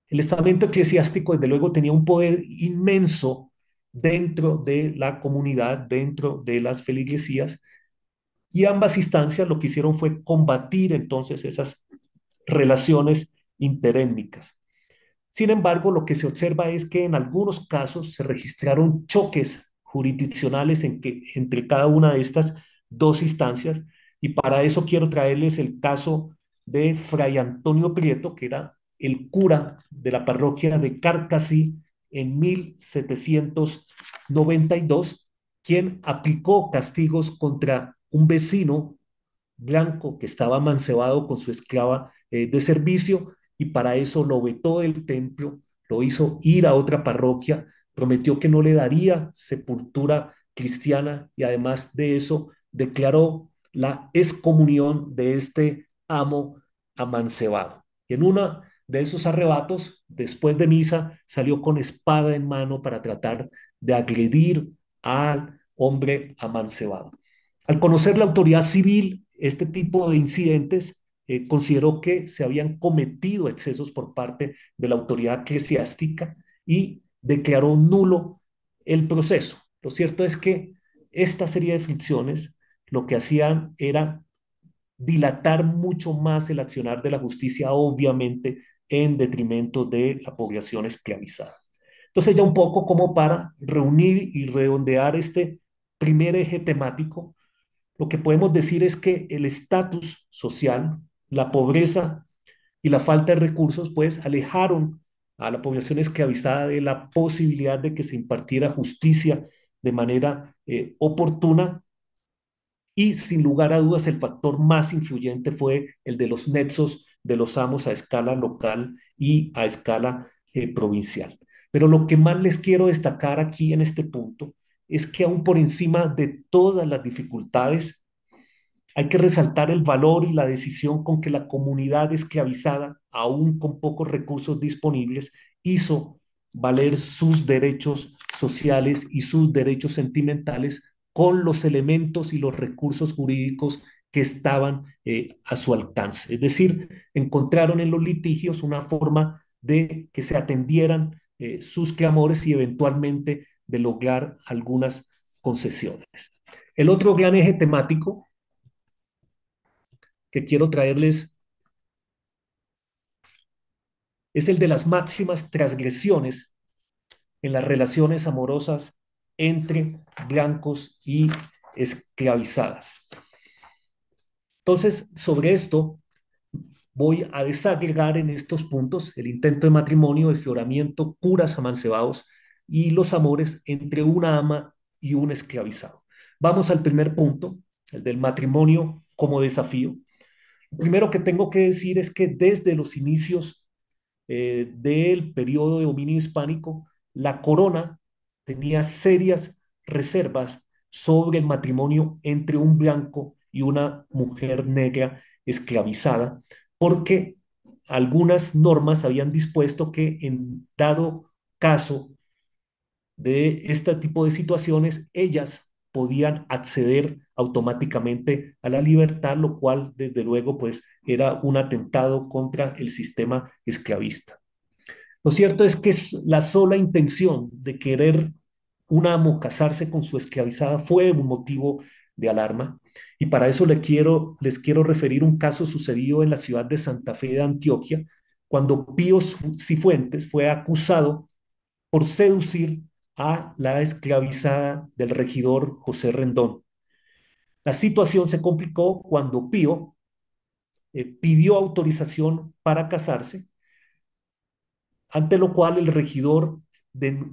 El estamento eclesiástico, desde luego, tenía un poder inmenso dentro de la comunidad, dentro de las feligresías, y ambas instancias lo que hicieron fue combatir entonces esas relaciones interétnicas. Sin embargo, lo que se observa es que en algunos casos se registraron choques jurisdiccionales en que, entre cada una de estas dos instancias, y para eso quiero traerles el caso de Fray Antonio Prieto, que era el cura de la parroquia de Carcassí, en 1792, quien aplicó castigos contra un vecino blanco que estaba amancebado con su esclava eh, de servicio y para eso lo vetó del templo, lo hizo ir a otra parroquia, prometió que no le daría sepultura cristiana y además de eso declaró la excomunión de este amo amancebado. en una de esos arrebatos, después de misa, salió con espada en mano para tratar de agredir al hombre amancebado. Al conocer la autoridad civil este tipo de incidentes, eh, consideró que se habían cometido excesos por parte de la autoridad eclesiástica y declaró nulo el proceso. Lo cierto es que esta serie de fricciones lo que hacían era dilatar mucho más el accionar de la justicia, obviamente, en detrimento de la población esclavizada. Entonces ya un poco como para reunir y redondear este primer eje temático, lo que podemos decir es que el estatus social, la pobreza y la falta de recursos, pues alejaron a la población esclavizada de la posibilidad de que se impartiera justicia de manera eh, oportuna y sin lugar a dudas el factor más influyente fue el de los nexos de los amos a escala local y a escala eh, provincial. Pero lo que más les quiero destacar aquí en este punto es que aún por encima de todas las dificultades, hay que resaltar el valor y la decisión con que la comunidad esclavizada, aún con pocos recursos disponibles, hizo valer sus derechos sociales y sus derechos sentimentales con los elementos y los recursos jurídicos que estaban eh, a su alcance. Es decir, encontraron en los litigios una forma de que se atendieran eh, sus clamores y eventualmente de lograr algunas concesiones. El otro gran eje temático que quiero traerles es el de las máximas transgresiones en las relaciones amorosas entre blancos y esclavizadas. Entonces, sobre esto voy a desagregar en estos puntos el intento de matrimonio, desfioramiento, curas amancebados y los amores entre una ama y un esclavizado. Vamos al primer punto, el del matrimonio como desafío. primero que tengo que decir es que desde los inicios eh, del periodo de dominio hispánico, la corona tenía serias reservas sobre el matrimonio entre un blanco y una mujer negra esclavizada, porque algunas normas habían dispuesto que en dado caso de este tipo de situaciones, ellas podían acceder automáticamente a la libertad, lo cual desde luego pues era un atentado contra el sistema esclavista. Lo cierto es que la sola intención de querer un amo casarse con su esclavizada fue un motivo de alarma. Y para eso quiero, les quiero referir un caso sucedido en la ciudad de Santa Fe de Antioquia, cuando Pío Cifuentes fue acusado por seducir a la esclavizada del regidor José Rendón. La situación se complicó cuando Pío eh, pidió autorización para casarse, ante lo cual el regidor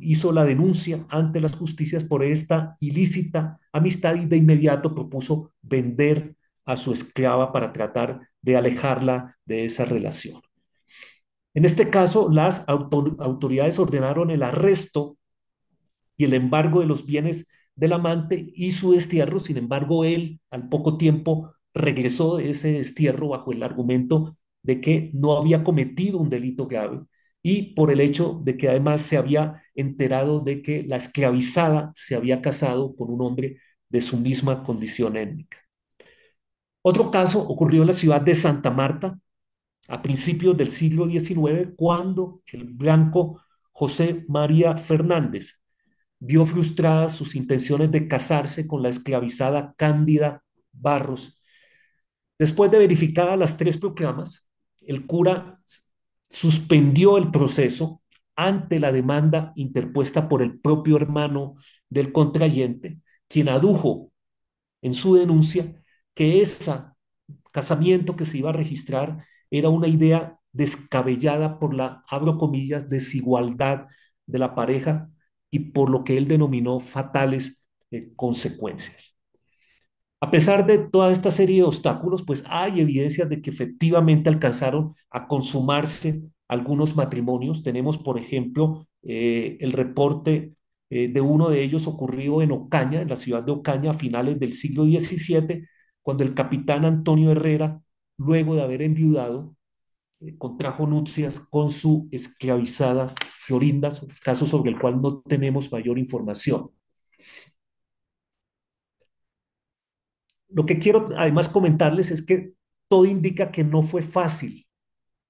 hizo la denuncia ante las justicias por esta ilícita amistad y de inmediato propuso vender a su esclava para tratar de alejarla de esa relación. En este caso, las autoridades ordenaron el arresto y el embargo de los bienes del amante y su destierro. Sin embargo, él al poco tiempo regresó de ese destierro bajo el argumento de que no había cometido un delito grave y por el hecho de que además se había enterado de que la esclavizada se había casado con un hombre de su misma condición étnica. Otro caso ocurrió en la ciudad de Santa Marta a principios del siglo XIX, cuando el blanco José María Fernández vio frustradas sus intenciones de casarse con la esclavizada Cándida Barros. Después de verificadas las tres proclamas, el cura suspendió el proceso ante la demanda interpuesta por el propio hermano del contrayente, quien adujo en su denuncia que ese casamiento que se iba a registrar era una idea descabellada por la, abro comillas, desigualdad de la pareja y por lo que él denominó fatales eh, consecuencias. A pesar de toda esta serie de obstáculos, pues hay evidencias de que efectivamente alcanzaron a consumarse algunos matrimonios. Tenemos, por ejemplo, eh, el reporte eh, de uno de ellos ocurrido en Ocaña, en la ciudad de Ocaña, a finales del siglo XVII, cuando el capitán Antonio Herrera, luego de haber enviudado, eh, contrajo nupcias con su esclavizada Florinda, caso sobre el cual no tenemos mayor información. Lo que quiero además comentarles es que todo indica que no fue fácil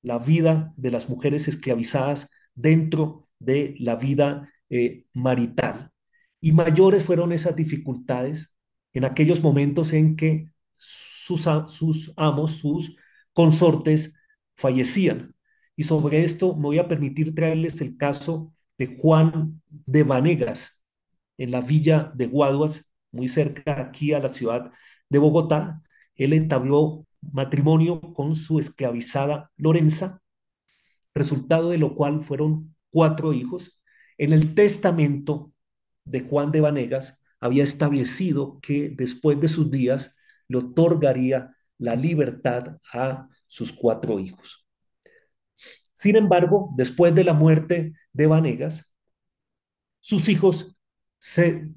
la vida de las mujeres esclavizadas dentro de la vida eh, marital. Y mayores fueron esas dificultades en aquellos momentos en que sus, sus amos, sus consortes fallecían. Y sobre esto me voy a permitir traerles el caso de Juan de Vanegas, en la villa de Guaduas, muy cerca aquí a la ciudad de Bogotá, él entabló matrimonio con su esclavizada Lorenza, resultado de lo cual fueron cuatro hijos. En el testamento de Juan de Vanegas había establecido que después de sus días le otorgaría la libertad a sus cuatro hijos. Sin embargo, después de la muerte de Vanegas, sus hijos se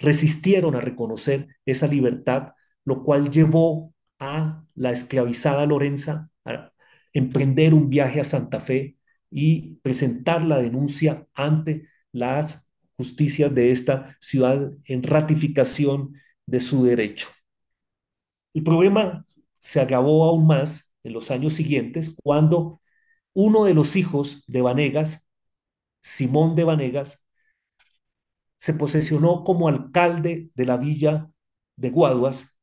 resistieron a reconocer esa libertad, lo cual llevó a la esclavizada Lorenza a emprender un viaje a Santa Fe y presentar la denuncia ante las justicias de esta ciudad en ratificación de su derecho. El problema se agravó aún más en los años siguientes cuando uno de los hijos de Vanegas, Simón de Vanegas, se posesionó como alcalde de la villa de Guaduas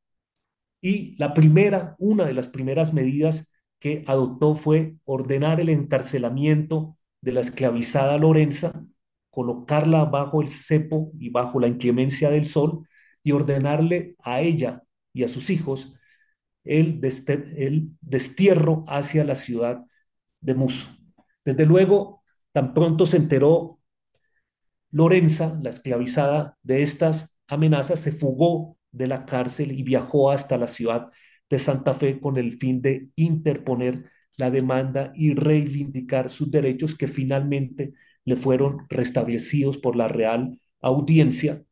y la primera, una de las primeras medidas que adoptó fue ordenar el encarcelamiento de la esclavizada Lorenza, colocarla bajo el cepo y bajo la inclemencia del sol y ordenarle a ella y a sus hijos el, el destierro hacia la ciudad de Muso. Desde luego, tan pronto se enteró Lorenza, la esclavizada de estas amenazas, se fugó de la cárcel y viajó hasta la ciudad de Santa Fe con el fin de interponer la demanda y reivindicar sus derechos que finalmente le fueron restablecidos por la Real Audiencia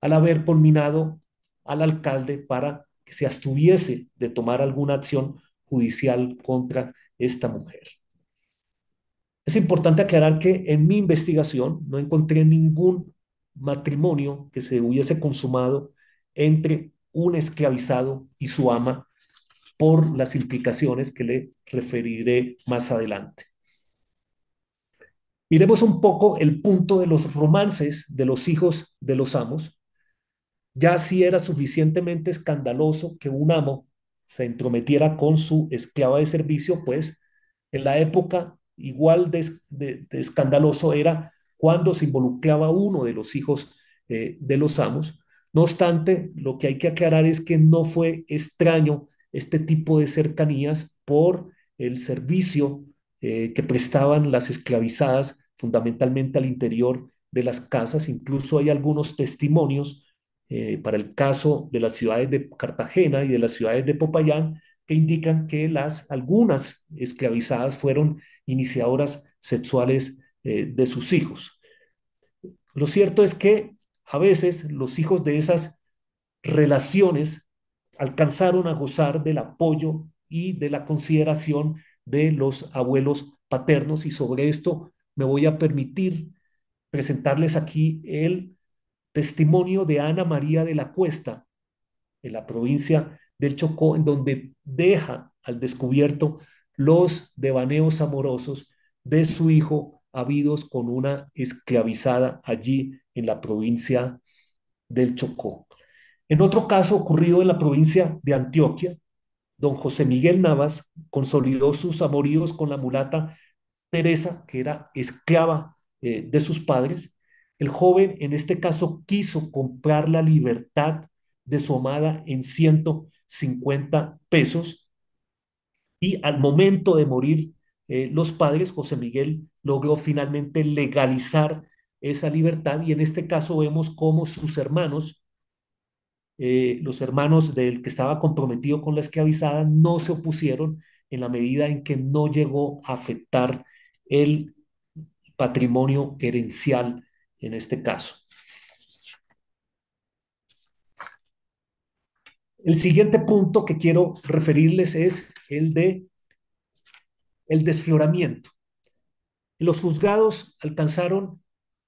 al haber culminado al alcalde para que se abstuviese de tomar alguna acción judicial contra esta mujer. Es importante aclarar que en mi investigación no encontré ningún matrimonio que se hubiese consumado entre un esclavizado y su ama por las implicaciones que le referiré más adelante. Miremos un poco el punto de los romances de los hijos de los amos. Ya si era suficientemente escandaloso que un amo se entrometiera con su esclava de servicio, pues en la época igual de, escandaloso era cuando se involucraba uno de los hijos eh, de los amos. No obstante, lo que hay que aclarar es que no fue extraño este tipo de cercanías por el servicio eh, que prestaban las esclavizadas fundamentalmente al interior de las casas. Incluso hay algunos testimonios eh, para el caso de las ciudades de Cartagena y de las ciudades de Popayán que indican que las algunas esclavizadas fueron iniciadoras sexuales eh, de sus hijos. Lo cierto es que a veces los hijos de esas relaciones alcanzaron a gozar del apoyo y de la consideración de los abuelos paternos y sobre esto me voy a permitir presentarles aquí el testimonio de Ana María de la Cuesta en la provincia del Chocó, en donde deja al descubierto los devaneos amorosos de su hijo habidos con una esclavizada allí en la provincia del Chocó. En otro caso ocurrido en la provincia de Antioquia, don José Miguel Navas consolidó sus amoríos con la mulata Teresa, que era esclava eh, de sus padres. El joven en este caso quiso comprar la libertad de su amada en 150 pesos y al momento de morir eh, los padres, José Miguel logró finalmente legalizar esa libertad y en este caso vemos cómo sus hermanos, eh, los hermanos del que estaba comprometido con la esclavizada, no se opusieron en la medida en que no llegó a afectar el patrimonio herencial en este caso. El siguiente punto que quiero referirles es el de el desfloramiento. los juzgados alcanzaron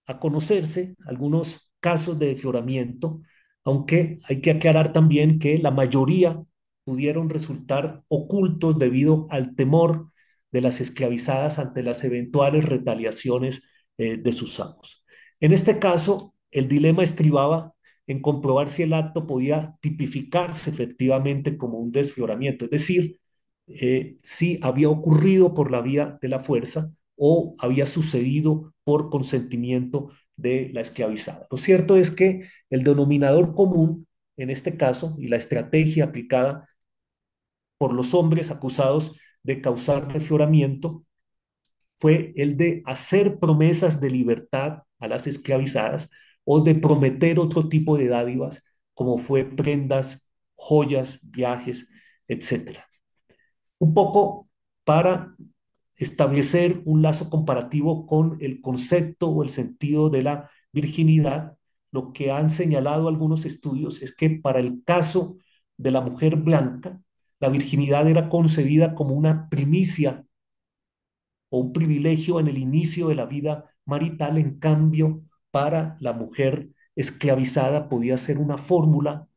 a conocerse algunos casos de desfloramiento, aunque hay que aclarar también que la mayoría pudieron resultar ocultos debido al temor de las esclavizadas ante las eventuales retaliaciones eh, de sus amos. En este caso, el dilema estribaba en comprobar si el acto podía tipificarse efectivamente como un desfloramiento, es decir, eh, si había ocurrido por la vía de la fuerza o había sucedido por consentimiento de la esclavizada. Lo cierto es que el denominador común en este caso y la estrategia aplicada por los hombres acusados de causar desfloramiento fue el de hacer promesas de libertad a las esclavizadas o de prometer otro tipo de dádivas como fue prendas, joyas, viajes, etcétera un poco para establecer un lazo comparativo con el concepto o el sentido de la virginidad, lo que han señalado algunos estudios es que para el caso de la mujer blanca, la virginidad era concebida como una primicia o un privilegio en el inicio de la vida marital, en cambio, para la mujer esclavizada podía ser una fórmula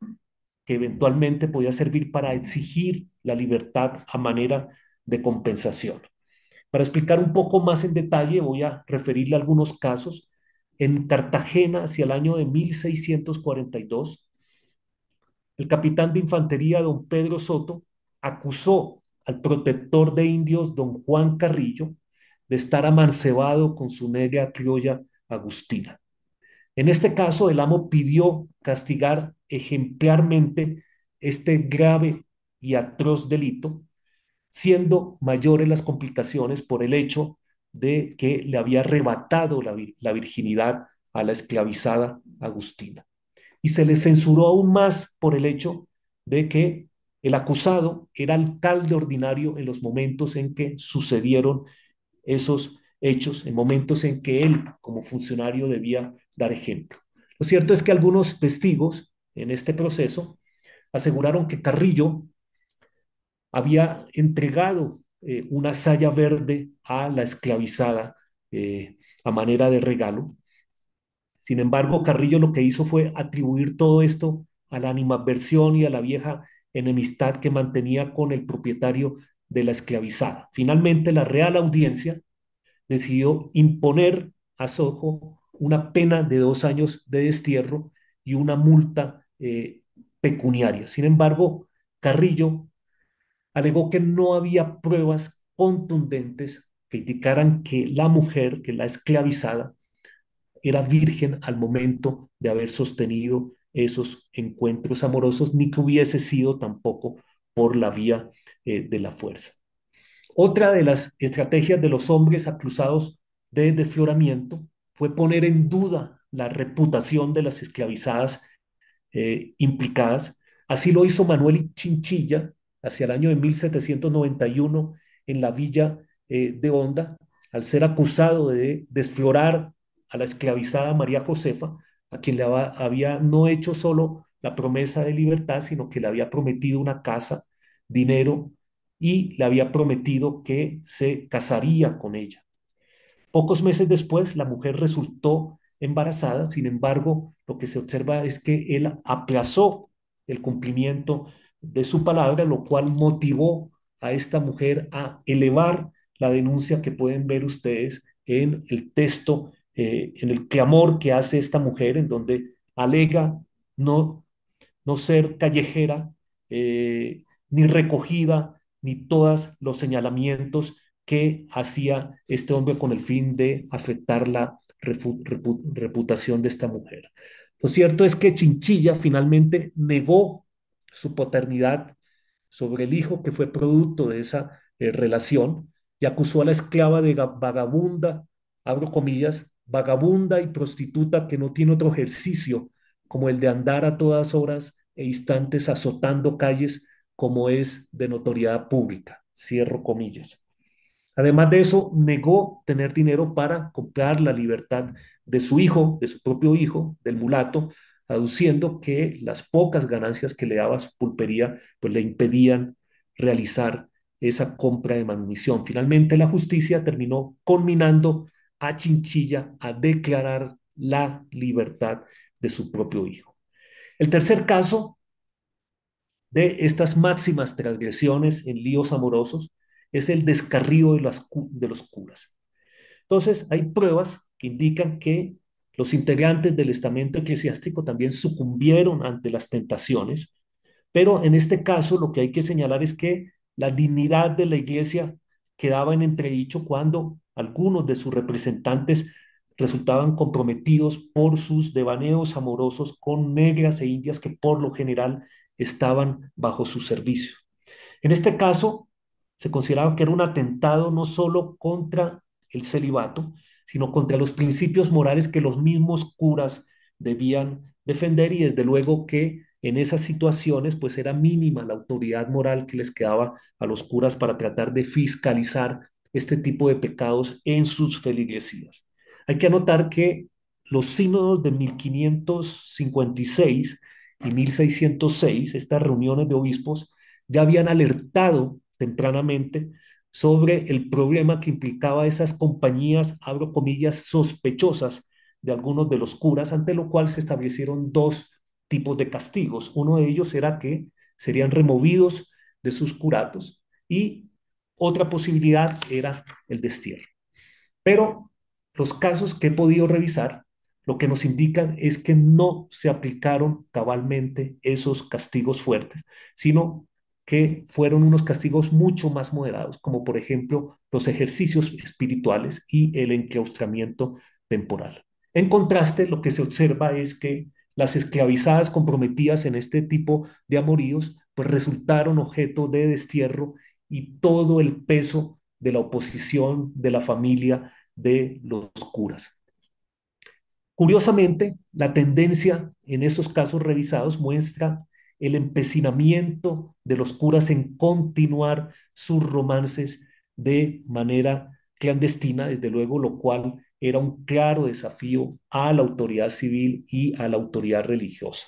que eventualmente podía servir para exigir la libertad a manera de compensación. Para explicar un poco más en detalle, voy a referirle algunos casos. En Cartagena, hacia el año de 1642, el capitán de infantería don Pedro Soto acusó al protector de indios don Juan Carrillo de estar amancebado con su negra criolla Agustina. En este caso, el amo pidió castigar ejemplarmente este grave y atroz delito, siendo mayores las complicaciones por el hecho de que le había arrebatado la, virginidad a la esclavizada Agustina. Y se le censuró aún más por el hecho de que el acusado era alcalde ordinario en los momentos en que sucedieron esos hechos, en momentos en que él, como funcionario, debía dar ejemplo. Lo cierto es que algunos testigos en este proceso aseguraron que Carrillo había entregado eh, una saya verde a la esclavizada eh, a manera de regalo. Sin embargo, Carrillo lo que hizo fue atribuir todo esto a la animadversión y a la vieja enemistad que mantenía con el propietario de la esclavizada. Finalmente, la Real Audiencia decidió imponer a Sojo una pena de dos años de destierro y una multa eh, pecuniaria. Sin embargo, Carrillo alegó que no había pruebas contundentes que indicaran que la mujer, que la esclavizada, era virgen al momento de haber sostenido esos encuentros amorosos, ni que hubiese sido tampoco por la vía eh, de la fuerza. Otra de las estrategias de los hombres acusados de desfloramiento fue poner en duda la reputación de las esclavizadas eh, implicadas. Así lo hizo Manuel Chinchilla hacia el año de 1791 en la villa eh, de Honda, al ser acusado de desflorar a la esclavizada María Josefa, a quien le había no hecho solo la promesa de libertad, sino que le había prometido una casa, dinero, y le había prometido que se casaría con ella. Pocos meses después, la mujer resultó embarazada, sin embargo, lo que se observa es que él aplazó el cumplimiento de su palabra, lo cual motivó a esta mujer a elevar la denuncia que pueden ver ustedes en el texto, eh, en el clamor que hace esta mujer, en donde alega no, no ser callejera, eh, ni recogida, ni todos los señalamientos que hacía este hombre con el fin de afectar la reputación de esta mujer. Lo cierto es que Chinchilla finalmente negó su paternidad sobre el hijo que fue producto de esa eh, relación y acusó a la esclava de vagabunda, abro comillas, vagabunda y prostituta que no tiene otro ejercicio como el de andar a todas horas e instantes azotando calles como es de notoriedad pública, cierro comillas. Además de eso, negó tener dinero para comprar la libertad de su hijo, de su propio hijo, del mulato, aduciendo que las pocas ganancias que le daba su pulpería pues le impedían realizar esa compra de manumisión. Finalmente, la justicia terminó conminando a Chinchilla a declarar la libertad de su propio hijo. El tercer caso de estas máximas transgresiones en líos amorosos es el descarrío de, las, de los curas. Entonces, hay pruebas que indican que los integrantes del estamento eclesiástico también sucumbieron ante las tentaciones, pero en este caso lo que hay que señalar es que la dignidad de la iglesia quedaba en entredicho cuando algunos de sus representantes resultaban comprometidos por sus devaneos amorosos con negras e indias que por lo general estaban bajo su servicio. En este caso, se consideraba que era un atentado no solo contra el celibato, sino contra los principios morales que los mismos curas debían defender y desde luego que en esas situaciones pues era mínima la autoridad moral que les quedaba a los curas para tratar de fiscalizar este tipo de pecados en sus feligresías. Hay que anotar que los sínodos de 1556 y 1606, estas reuniones de obispos, ya habían alertado tempranamente sobre el problema que implicaba esas compañías, abro comillas, sospechosas de algunos de los curas, ante lo cual se establecieron dos tipos de castigos. Uno de ellos era que serían removidos de sus curatos y otra posibilidad era el destierro. Pero los casos que he podido revisar lo que nos indican es que no se aplicaron cabalmente esos castigos fuertes, sino que fueron unos castigos mucho más moderados, como por ejemplo los ejercicios espirituales y el enclaustramiento temporal. En contraste, lo que se observa es que las esclavizadas comprometidas en este tipo de amoríos pues resultaron objeto de destierro y todo el peso de la oposición de la familia de los curas. Curiosamente, la tendencia en esos casos revisados muestra el empecinamiento de los curas en continuar sus romances de manera clandestina, desde luego, lo cual era un claro desafío a la autoridad civil y a la autoridad religiosa.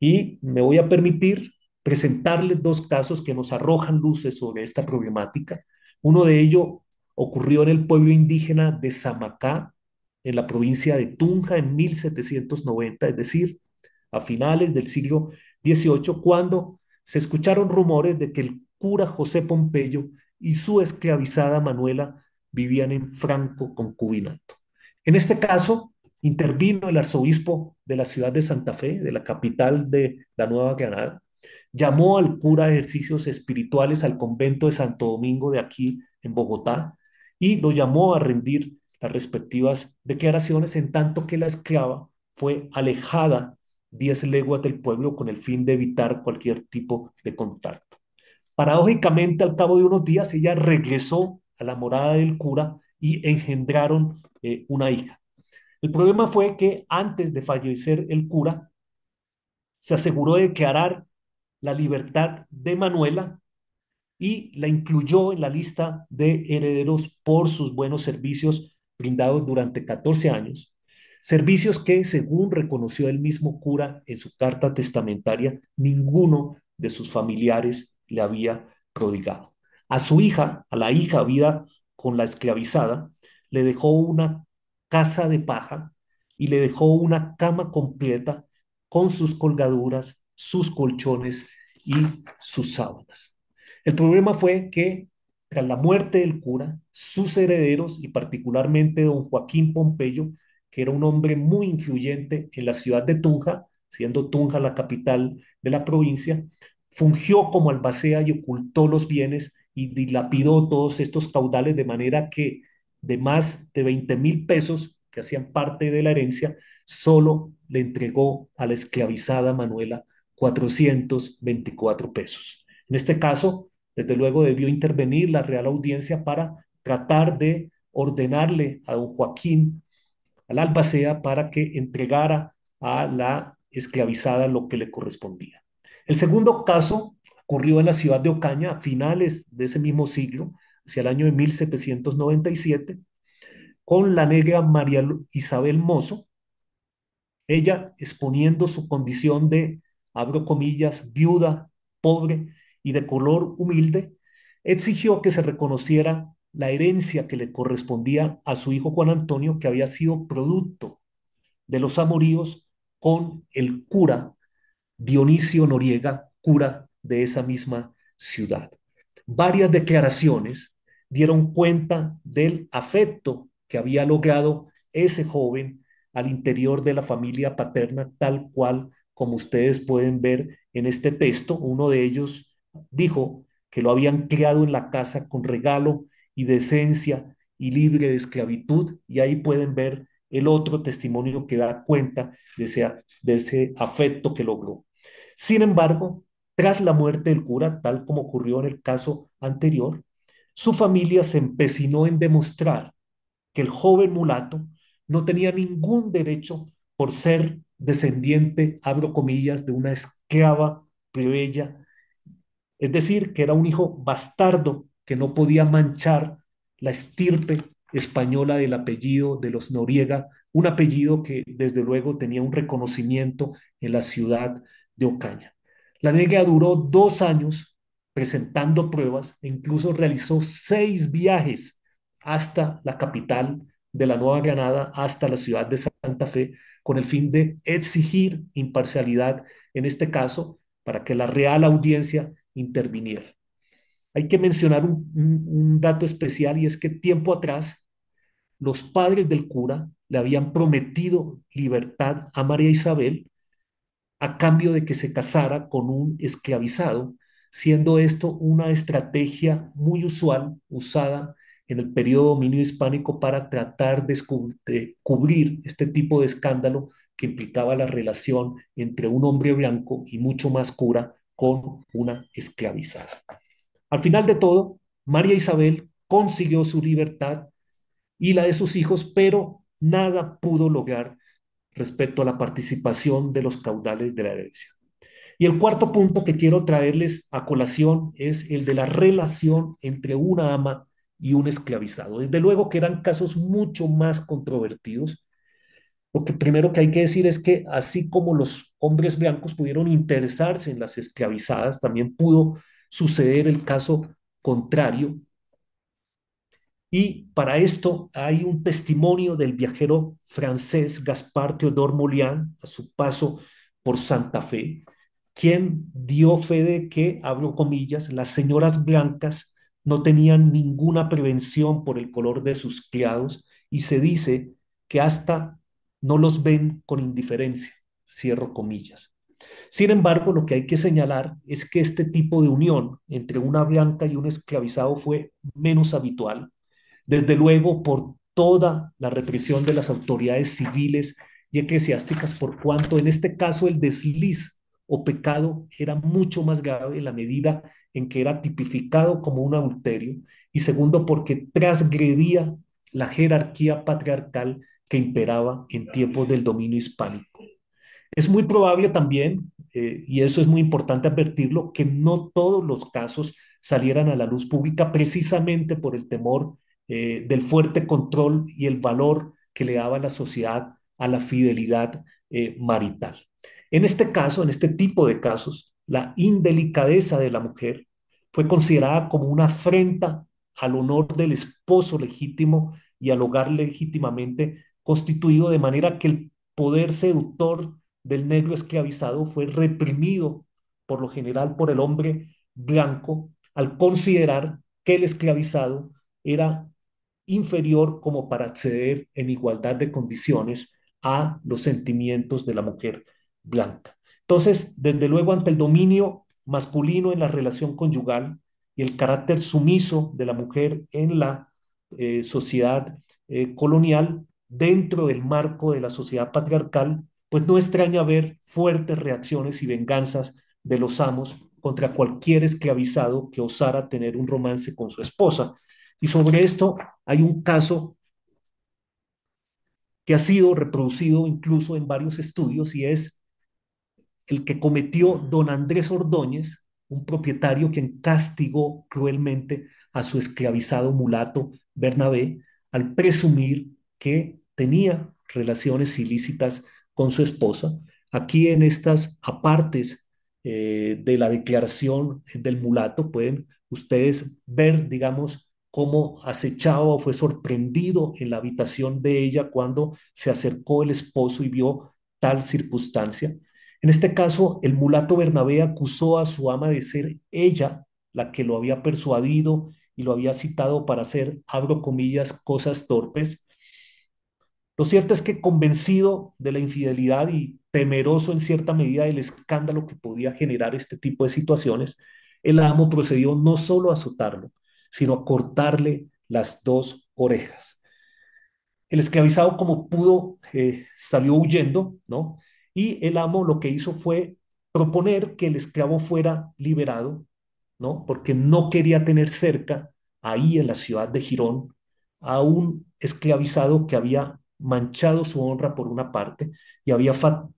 Y me voy a permitir presentarles dos casos que nos arrojan luces sobre esta problemática. Uno de ellos ocurrió en el pueblo indígena de Samacá, en la provincia de Tunja, en 1790, es decir, a finales del siglo 18 cuando se escucharon rumores de que el cura José Pompeyo y su esclavizada Manuela vivían en franco concubinato. En este caso, intervino el arzobispo de la ciudad de Santa Fe, de la capital de la Nueva Granada, llamó al cura a ejercicios espirituales al convento de Santo Domingo de aquí, en Bogotá, y lo llamó a rendir las respectivas declaraciones en tanto que la esclava fue alejada 10 leguas del pueblo con el fin de evitar cualquier tipo de contacto. Paradójicamente, al cabo de unos días, ella regresó a la morada del cura y engendraron eh, una hija. El problema fue que antes de fallecer el cura, se aseguró de declarar la libertad de Manuela y la incluyó en la lista de herederos por sus buenos servicios brindados durante 14 años Servicios que, según reconoció el mismo cura en su carta testamentaria, ninguno de sus familiares le había prodigado. A su hija, a la hija vida con la esclavizada, le dejó una casa de paja y le dejó una cama completa con sus colgaduras, sus colchones y sus sábanas. El problema fue que tras la muerte del cura, sus herederos y particularmente don Joaquín Pompeyo que era un hombre muy influyente en la ciudad de Tunja, siendo Tunja la capital de la provincia, fungió como albacea y ocultó los bienes y dilapidó todos estos caudales de manera que de más de 20 mil pesos que hacían parte de la herencia, solo le entregó a la esclavizada Manuela 424 pesos. En este caso, desde luego debió intervenir la Real Audiencia para tratar de ordenarle a don Joaquín al albacea para que entregara a la esclavizada lo que le correspondía. El segundo caso ocurrió en la ciudad de Ocaña a finales de ese mismo siglo, hacia el año de 1797, con la negra María Isabel Mozo, ella exponiendo su condición de, abro comillas, viuda, pobre y de color humilde, exigió que se reconociera la herencia que le correspondía a su hijo Juan Antonio, que había sido producto de los amoríos con el cura Dionisio Noriega, cura de esa misma ciudad. Varias declaraciones dieron cuenta del afecto que había logrado ese joven al interior de la familia paterna, tal cual como ustedes pueden ver en este texto. Uno de ellos dijo que lo habían criado en la casa con regalo y decencia y libre de esclavitud. Y ahí pueden ver el otro testimonio que da cuenta de ese, afecto que logró. Sin embargo, tras la muerte del cura, tal como ocurrió en el caso anterior, su familia se empecinó en demostrar que el joven mulato no tenía ningún derecho por ser descendiente, abro comillas, de una esclava plebeya, es decir, que era un hijo bastardo que no podía manchar la estirpe española del apellido de los Noriega, un apellido que desde luego tenía un reconocimiento en la ciudad de Ocaña. La negra duró dos años presentando pruebas e incluso realizó seis viajes hasta la capital de la Nueva Granada, hasta la ciudad de Santa Fe, con el fin de exigir imparcialidad en este caso para que la Real Audiencia interviniera. Hay que mencionar un, dato especial y es que tiempo atrás los padres del cura le habían prometido libertad a María Isabel a cambio de que se casara con un esclavizado, siendo esto una estrategia muy usual usada en el periodo dominio hispánico para tratar de, cubrir este tipo de escándalo que implicaba la relación entre un hombre blanco y mucho más cura con una esclavizada. Al final de todo, María Isabel consiguió su libertad y la de sus hijos, pero nada pudo lograr respecto a la participación de los caudales de la herencia. Y el cuarto punto que quiero traerles a colación es el de la relación entre una ama y un esclavizado. Desde luego que eran casos mucho más controvertidos. Lo que primero que hay que decir es que así como los hombres blancos pudieron interesarse en las esclavizadas, también pudo suceder el caso contrario. Y para esto hay un testimonio del viajero francés Gaspar Theodore Molian a su paso por Santa Fe, quien dio fe de que, abro comillas, las señoras blancas no tenían ninguna prevención por el color de sus criados y se dice que hasta no los ven con indiferencia, cierro comillas. Sin embargo, lo que hay que señalar es que este tipo de unión entre una blanca y un esclavizado fue menos habitual, desde luego por toda la represión de las autoridades civiles y eclesiásticas, por cuanto en este caso el desliz o pecado era mucho más grave en la medida en que era tipificado como un adulterio y segundo porque transgredía la jerarquía patriarcal que imperaba en tiempos del dominio hispánico. Es muy probable también eh, y eso es muy importante advertirlo, que no todos los casos salieran a la luz pública precisamente por el temor eh, del fuerte control y el valor que le daba la sociedad a la fidelidad eh, marital. En este caso, en este tipo de casos, la indelicadeza de la mujer fue considerada como una afrenta al honor del esposo legítimo y al hogar legítimamente constituido, de manera que el poder seductor del negro esclavizado fue reprimido por lo general por el hombre blanco al considerar que el esclavizado era inferior como para acceder en igualdad de condiciones a los sentimientos de la mujer blanca. Entonces, desde luego, ante el dominio masculino en la relación conyugal y el carácter sumiso de la mujer en la eh, sociedad eh, colonial, dentro del marco de la sociedad patriarcal, pues no extraña ver fuertes reacciones y venganzas de los amos contra cualquier esclavizado que osara tener un romance con su esposa. Y sobre esto hay un caso que ha sido reproducido incluso en varios estudios y es el que cometió don Andrés Ordóñez, un propietario quien castigó cruelmente a su esclavizado mulato Bernabé al presumir que tenía relaciones ilícitas con su esposa, aquí en estas apartes eh, de la declaración del mulato pueden ustedes ver, digamos, cómo acechaba o fue sorprendido en la habitación de ella cuando se acercó el esposo y vio tal circunstancia. En este caso, el mulato Bernabé acusó a su ama de ser ella la que lo había persuadido y lo había citado para hacer, abro comillas, cosas torpes, lo cierto es que convencido de la infidelidad y temeroso en cierta medida del escándalo que podía generar este tipo de situaciones, el amo procedió no solo a azotarlo, sino a cortarle las dos orejas. El esclavizado como pudo eh, salió huyendo, ¿no? Y el amo lo que hizo fue proponer que el esclavo fuera liberado, ¿no? Porque no quería tener cerca, ahí en la ciudad de Girón, a un esclavizado que había manchado su honra por una parte y había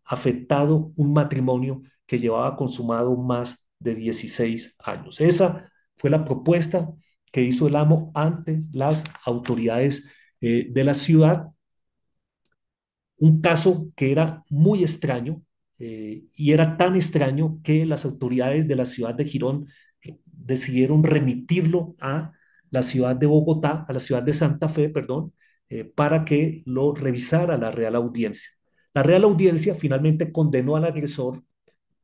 afectado un matrimonio que llevaba consumado más de 16 años. Esa fue la propuesta que hizo el amo ante las autoridades eh, de la ciudad. Un caso que era muy extraño eh, y era tan extraño que las autoridades de la ciudad de Girón eh, decidieron remitirlo a la ciudad de Bogotá, a la ciudad de Santa Fe, perdón, eh, para que lo revisara la Real Audiencia. La Real Audiencia finalmente condenó al agresor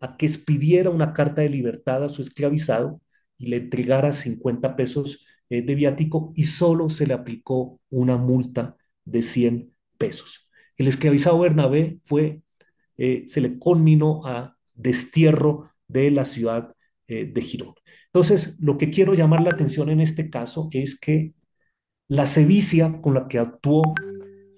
a que expidiera una carta de libertad a su esclavizado y le entregara 50 pesos eh, de viático y solo se le aplicó una multa de 100 pesos. El esclavizado Bernabé fue, eh, se le conminó a destierro de la ciudad de Girón. Entonces, lo que quiero llamar la atención en este caso es que la sevicia con la que actuó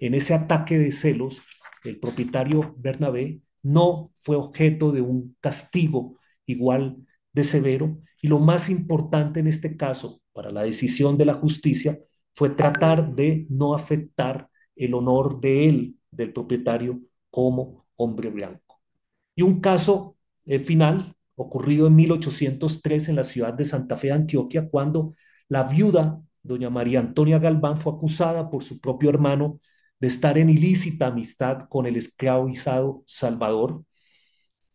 en ese ataque de celos el propietario Bernabé no fue objeto de un castigo igual de severo y lo más importante en este caso para la decisión de la justicia fue tratar de no afectar el honor de él, del propietario, como hombre blanco. Y un caso eh, final ocurrido en 1803 en la ciudad de Santa Fe, Antioquia, cuando la viuda doña María Antonia Galván fue acusada por su propio hermano de estar en ilícita amistad con el esclavizado Salvador.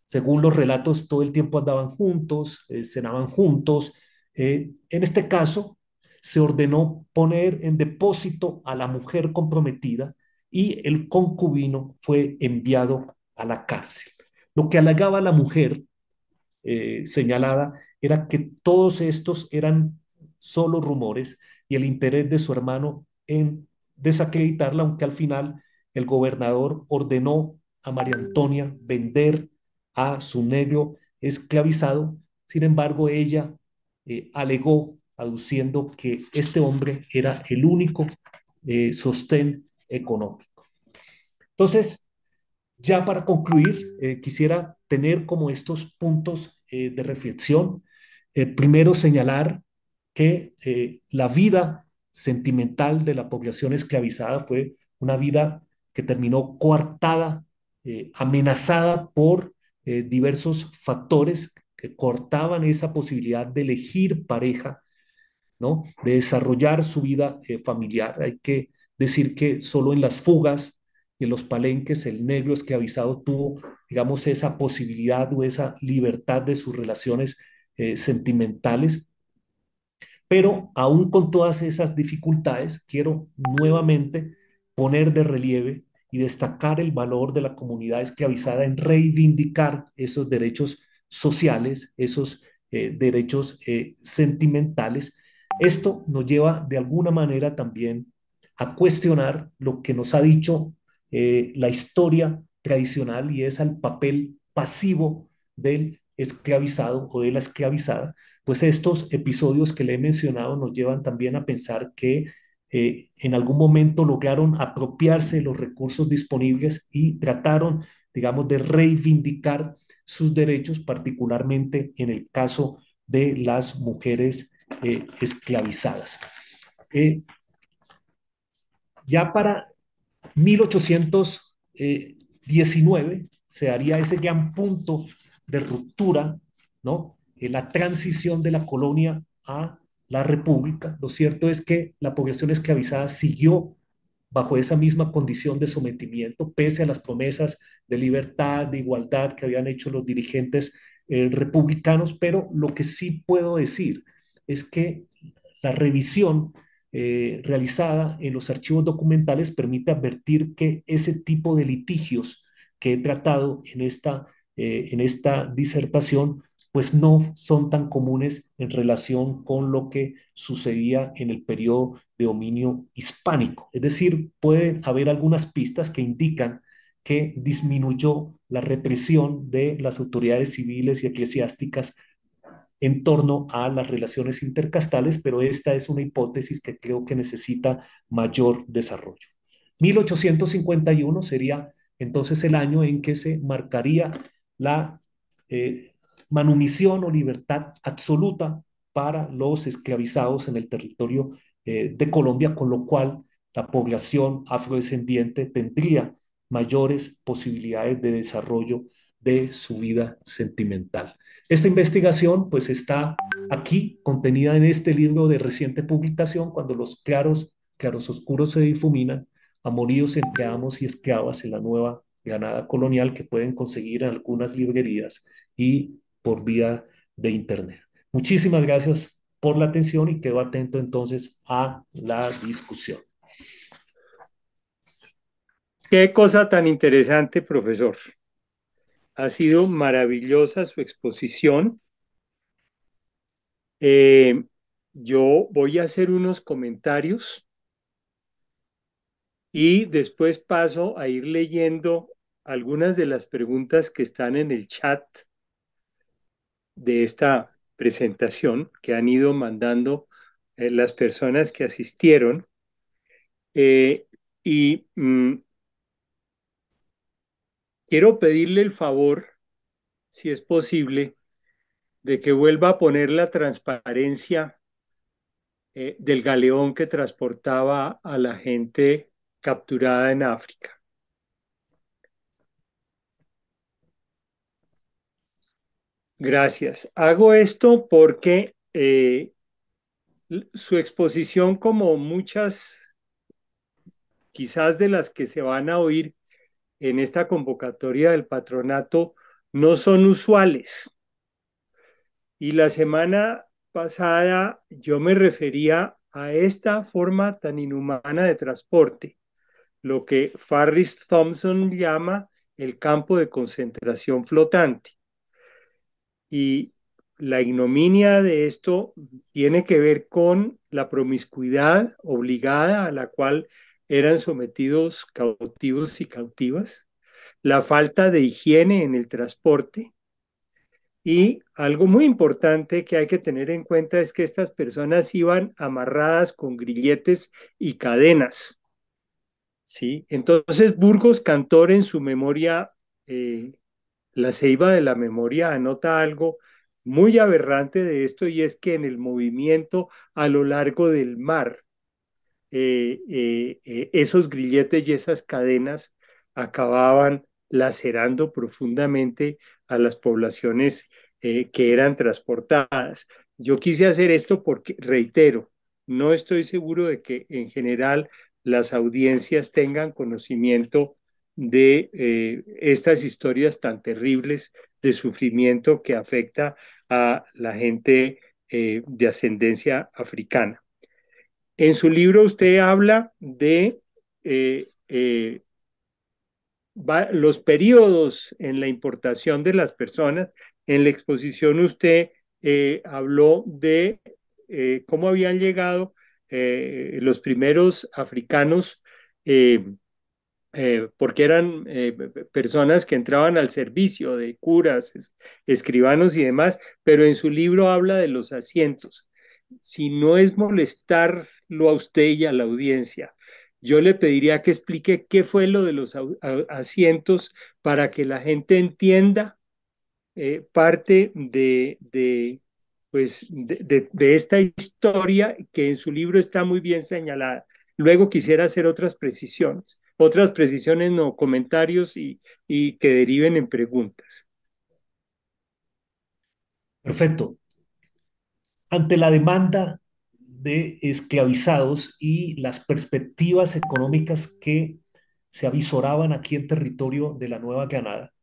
Según los relatos, todo el tiempo andaban juntos, eh, cenaban juntos. Eh, en este caso, se ordenó poner en depósito a la mujer comprometida y el concubino fue enviado a la cárcel. Lo que halagaba a la mujer eh, señalada era que todos estos eran solo rumores y el interés de su hermano en desacreditarla, aunque al final el gobernador ordenó a María Antonia vender a su negro esclavizado. Sin embargo, ella eh, alegó, aduciendo que este hombre era el único eh, sostén económico. Entonces, ya para concluir, eh, quisiera tener como estos puntos de reflexión. primero, señalar que eh, la vida sentimental de la población esclavizada fue una vida que terminó coartada, eh, amenazada por eh, diversos factores que cortaban esa posibilidad de elegir pareja, ¿no? de desarrollar su vida familiar. Hay que decir que solo en las fugas y en los palenques el negro esclavizado tuvo, digamos, esa posibilidad o esa libertad de sus relaciones sentimentales pero aún con todas esas dificultades, quiero nuevamente poner de relieve y destacar el valor de la comunidad esclavizada en reivindicar esos derechos sociales, esos eh, derechos eh, sentimentales. Esto nos lleva de alguna manera también a cuestionar lo que nos ha dicho eh, la historia tradicional y es el papel pasivo del esclavizado o de la esclavizada, pues estos episodios que le he mencionado nos llevan también a pensar que eh, en algún momento lograron apropiarse de los recursos disponibles y trataron, digamos, de reivindicar sus derechos, particularmente en el caso de las mujeres eh, esclavizadas. Eh, ya para 1819 se haría ese gran punto de ruptura, ¿no? Eh, la transición de la colonia a la república. Lo cierto es que la población esclavizada siguió bajo esa misma condición de sometimiento, pese a las promesas de libertad, de igualdad que habían hecho los dirigentes eh, republicanos, pero lo que sí puedo decir es que la revisión eh, realizada en los archivos documentales permite advertir que ese tipo de litigios que he tratado en esta, en esta disertación pues no son tan comunes en relación con lo que sucedía en el periodo de dominio hispánico. Es decir, puede haber algunas pistas que indican que disminuyó la represión de las autoridades civiles y eclesiásticas en torno a las relaciones intercastales, pero esta es una hipótesis que creo que necesita mayor desarrollo. 1851 sería entonces el año en que se marcaría la eh, manumisión o libertad absoluta para los esclavizados en el territorio eh, de Colombia, con lo cual la población afrodescendiente tendría mayores posibilidades de desarrollo de su vida sentimental. Esta investigación pues está aquí contenida en este libro de reciente publicación, cuando los claros, claros oscuros se difuminan, amoríos entre amos y esclavas en la nueva Granada colonial que pueden conseguir en algunas librerías y por vía de Internet. Muchísimas gracias por la atención y quedo atento entonces a la discusión. Qué cosa tan interesante, profesor. Ha sido maravillosa su exposición. Eh, yo voy a hacer unos comentarios y después paso a ir leyendo algunas de las preguntas que están en el chat de esta presentación que han ido mandando eh, las personas que asistieron. Eh, y mm, quiero pedirle el favor, si es posible, de que vuelva a poner la transparencia eh, del galeón que transportaba a la gente capturada en África. Gracias. Hago esto porque eh, su exposición, como muchas, quizás de las que se van a oír en esta convocatoria del patronato, no son usuales. Y la semana pasada yo me refería a esta forma tan inhumana de transporte, lo que Farris Thompson llama el campo de concentración flotante. Y la ignominia de esto tiene que ver con la promiscuidad obligada a la cual eran sometidos cautivos y cautivas, la falta de higiene en el transporte y algo muy importante que hay que tener en cuenta es que estas personas iban amarradas con grilletes y cadenas. ¿sí? Entonces Burgos Cantor en su memoria eh, la ceiba de la memoria anota algo muy aberrante de esto y es que en el movimiento a lo largo del mar, eh, eh, eh, esos grilletes y esas cadenas acababan lacerando profundamente a las poblaciones que eran transportadas. Yo quise hacer esto porque, reitero, no estoy seguro de que en general las audiencias tengan conocimiento de eh, estas historias tan terribles de sufrimiento que afecta a la gente eh, de ascendencia africana. En su libro usted habla de eh, los periodos en la importación de las personas. En la exposición usted habló de cómo habían llegado los primeros africanos eh, porque eran eh, personas que entraban al servicio de curas, escribanos y demás, pero en su libro habla de los asientos. Si no es molestarlo a usted y a la audiencia, yo le pediría que explique qué fue lo de los asientos para que la gente entienda eh, parte de, pues, de esta historia que en su libro está muy bien señalada. Luego quisiera hacer otras precisiones otras precisiones o comentarios y, y que deriven en preguntas. Perfecto. Ante la demanda de esclavizados y las perspectivas económicas que se avisoraban aquí en territorio de la Nueva Granada,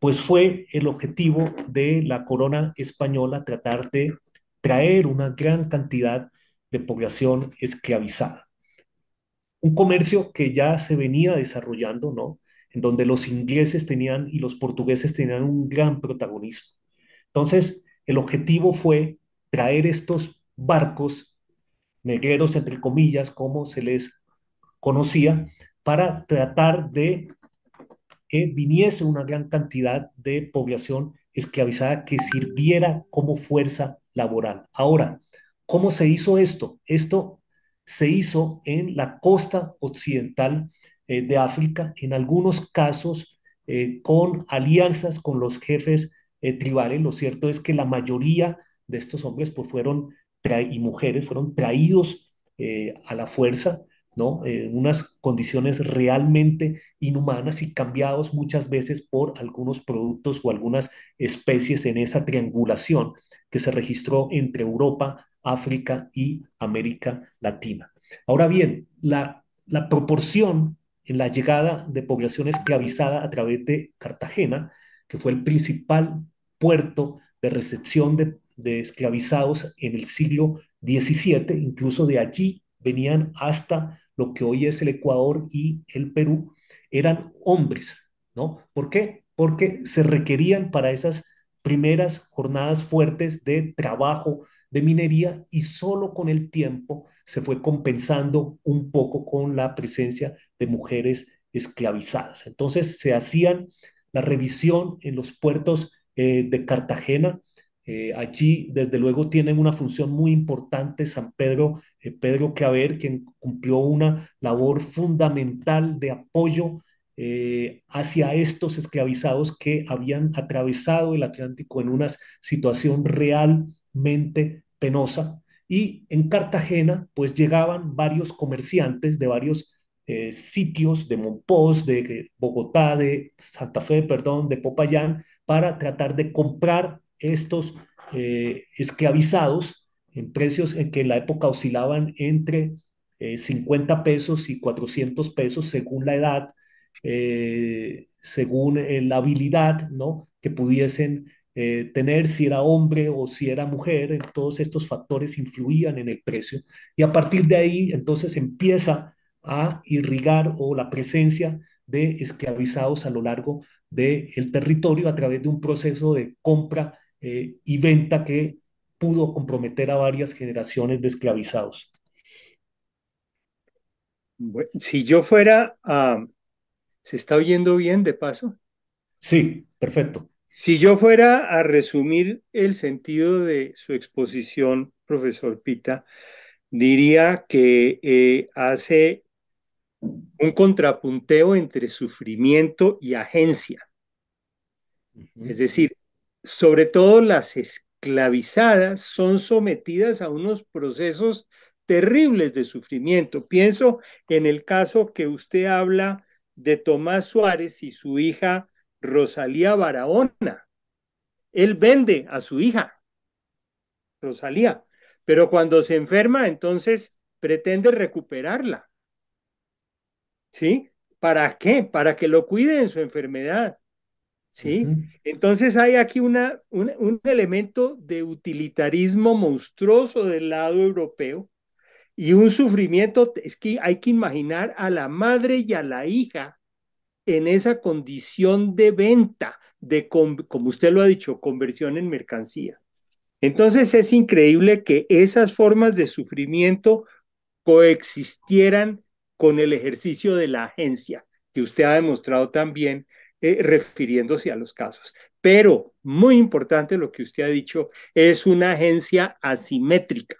pues fue el objetivo de la corona española tratar de traer una gran cantidad de población esclavizada un comercio que ya se venía desarrollando, ¿no? En donde los ingleses tenían y los portugueses tenían un gran protagonismo. Entonces, el objetivo fue traer estos barcos negreros, entre comillas, como se les conocía, para tratar de que viniese una gran cantidad de población esclavizada que sirviera como fuerza laboral. Ahora, ¿cómo se hizo esto? Esto se hizo en la costa occidental eh, de África, en algunos casos eh, con alianzas con los jefes eh, tribales. Lo cierto es que la mayoría de estos hombres pues, fueron y mujeres fueron traídos a la fuerza, ¿no? en unas condiciones realmente inhumanas y cambiados muchas veces por algunos productos o algunas especies en esa triangulación que se registró entre Europa, África y América Latina. Ahora bien, la, proporción en la llegada de población esclavizada a través de Cartagena, que fue el principal puerto de recepción de, de esclavizados en el siglo XVII, incluso de allí venían hasta lo que hoy es el Ecuador y el Perú, eran hombres, ¿no? ¿Por qué? Porque se requerían para esas primeras jornadas fuertes de trabajo de minería y solo con el tiempo se fue compensando un poco con la presencia de mujeres esclavizadas. Entonces se hacían la revisión en los puertos eh, de Cartagena. Eh, allí, desde luego, tienen una función muy importante San Pedro, eh, Pedro Claver, quien cumplió una labor fundamental de apoyo hacia estos esclavizados que habían atravesado el Atlántico en una situación real penosa. Y en Cartagena, pues llegaban varios comerciantes de varios eh, sitios, de Monpós, de Bogotá, de Santa Fe, perdón, de Popayán, para tratar de comprar estos eh, esclavizados en precios en que en la época oscilaban entre 50 eh, pesos y 400 pesos según la edad, según la habilidad, ¿no? Que pudiesen eh, tener, si era hombre o si era mujer, todos estos factores influían en el precio. Y a partir de ahí, entonces empieza a irrigar o la presencia de esclavizados a lo largo del de territorio a través de un proceso de compra eh, y venta que pudo comprometer a varias generaciones de esclavizados. si yo fuera ah, ¿Se está oyendo bien de paso? Sí, perfecto. Si yo fuera a resumir el sentido de su exposición, profesor Pita, diría que eh, hace un contrapunteo entre sufrimiento y agencia. Es decir, sobre todo las esclavizadas son sometidas a unos procesos terribles de sufrimiento. Pienso en el caso que usted habla de Tomás Suárez y su hija Rosalía Barahona. Él vende a su hija, Rosalía, pero cuando se enferma, entonces pretende recuperarla. ¿Sí? ¿Para qué? Para que lo cuide en su enfermedad. ¿Sí? Entonces hay aquí una, un, un elemento de utilitarismo monstruoso del lado europeo y un sufrimiento, es que hay que imaginar a la madre y a la hija en esa condición de venta, de, como usted lo ha dicho, conversión en mercancía. Entonces es increíble que esas formas de sufrimiento coexistieran con el ejercicio de la agencia, que usted ha demostrado también eh, refiriéndose a los casos. Pero, muy importante lo que usted ha dicho, es una agencia asimétrica,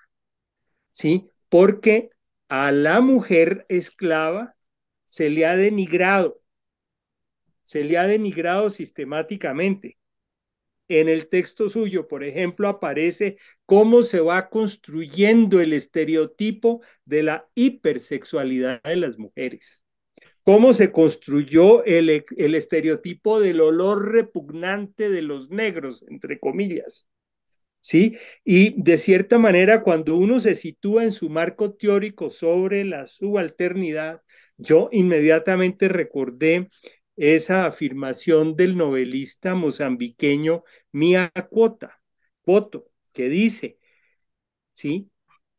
¿sí? Porque a la mujer esclava se le ha denigrado, se le ha denigrado sistemáticamente. En el texto suyo, por ejemplo, aparece cómo se va construyendo el estereotipo de la hipersexualidad de las mujeres, cómo se construyó el, estereotipo del olor repugnante de los negros, entre comillas. ¿Sí? Y de cierta manera, cuando uno se sitúa en su marco teórico sobre la subalternidad, yo inmediatamente recordé esa afirmación del novelista mozambiqueño Mia Cuota, que dice, ¿sí?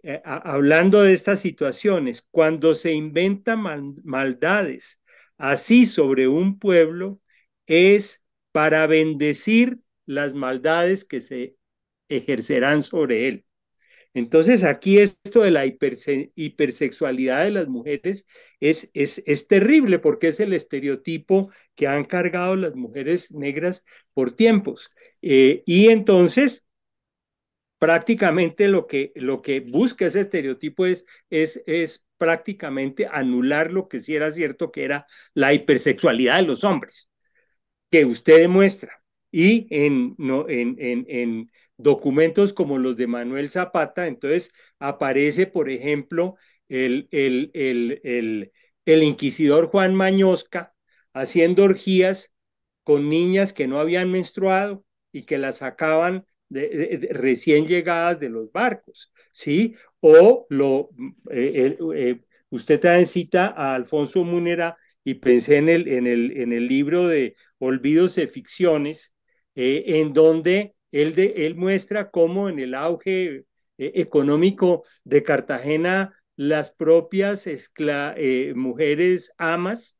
Eh, hablando de estas situaciones, cuando se inventan maldades así sobre un pueblo, es para bendecir las maldades que se ejercerán sobre él. Entonces aquí esto de la hipersexualidad de las mujeres es, es, es terrible porque es el estereotipo que han cargado las mujeres negras por tiempos. Eh, y entonces prácticamente lo que, lo que busca ese estereotipo es, es, es prácticamente anular lo que sí era cierto, que era la hipersexualidad de los hombres, que usted demuestra. Y en, no, en, en, en documentos como los de Manuel Zapata, entonces aparece, por ejemplo, el, el, el, el inquisidor Juan Mañosca haciendo orgías con niñas que no habían menstruado y que las sacaban recién llegadas de los barcos, ¿sí? O lo, eh, eh, usted usted también cita a Alfonso Munera y pensé en el, en el, en el libro de Olvidos de Ficciones, eh, en donde él, de, él muestra cómo en el auge eh, económico de Cartagena las propias eh, mujeres amas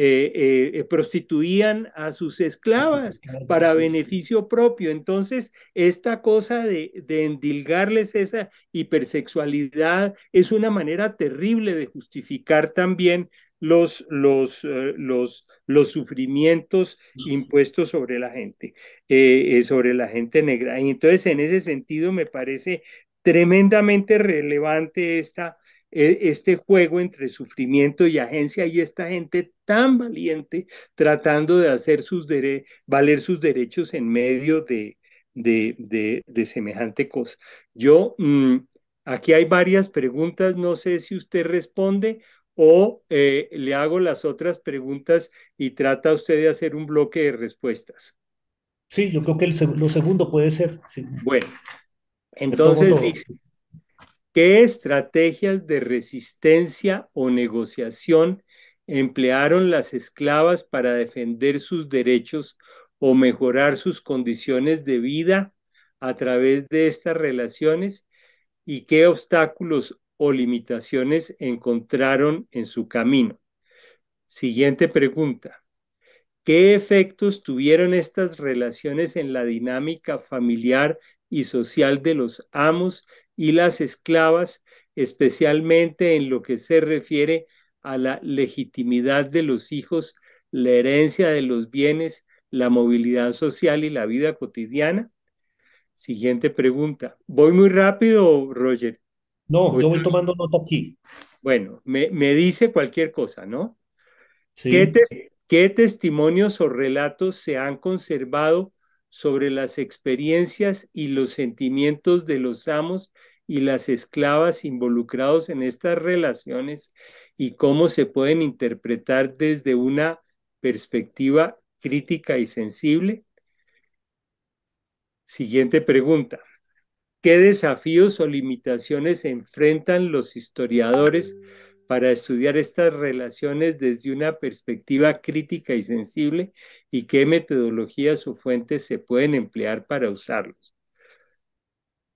eh, prostituían a sus esclavas para beneficio propio. Entonces, esta cosa de, endilgarles esa hipersexualidad es una manera terrible de justificar también eh, los, los, sufrimientos impuestos sobre la gente, eh, eh, sobre la gente negra. Y entonces, en ese sentido, me parece tremendamente relevante esta, este juego entre sufrimiento y agencia y esta gente tan valiente tratando de hacer sus dere valer sus derechos en medio de, de, semejante cosa. Yo, mm, aquí hay varias preguntas, no sé si usted responde o eh, le hago las otras preguntas y trata usted de hacer un bloque de respuestas. Sí, yo creo que lo segundo puede ser. Bueno, entonces dice, ¿qué estrategias de resistencia o negociación emplearon las esclavas para defender sus derechos o mejorar sus condiciones de vida a través de estas relaciones? ¿Y qué obstáculos o limitaciones encontraron en su camino? Siguiente pregunta. ¿Qué efectos tuvieron estas relaciones en la dinámica familiar y social de los amos y las esclavas, especialmente en lo que se refiere a la legitimidad de los hijos, la herencia de los bienes, la movilidad social y la vida cotidiana? Siguiente pregunta. Voy muy rápido, Roger. No, yo voy tomando nota aquí. Bueno, me, dice cualquier cosa, ¿no? ¿Qué testimonios o relatos se han conservado sobre las experiencias y los sentimientos de los amos y las esclavas involucrados en estas relaciones y cómo se pueden interpretar desde una perspectiva crítica y sensible? Siguiente pregunta qué desafíos o limitaciones enfrentan los historiadores para estudiar estas relaciones desde una perspectiva crítica y sensible y qué metodologías o fuentes se pueden emplear para usarlos.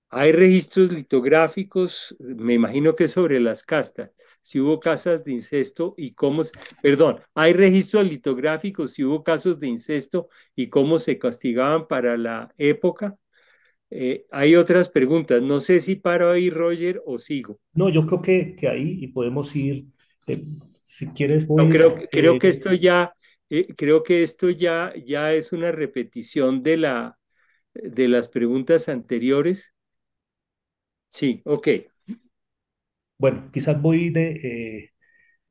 Hay registros litográficos, me imagino que sobre las castas, si hubo casas de incesto y cómo, perdón, hay registros litográficos si hubo casos de incesto y cómo se castigaban para la época. Eh, hay otras preguntas. No sé si paro ahí, Roger, o sigo. No, yo creo que, que ahí y podemos ir, eh, si quieres. Voy no, creo, creo que esto ya, eh, creo que esto ya, ya es una repetición de, la, de las preguntas anteriores. Sí, ok. Bueno, quizás voy de,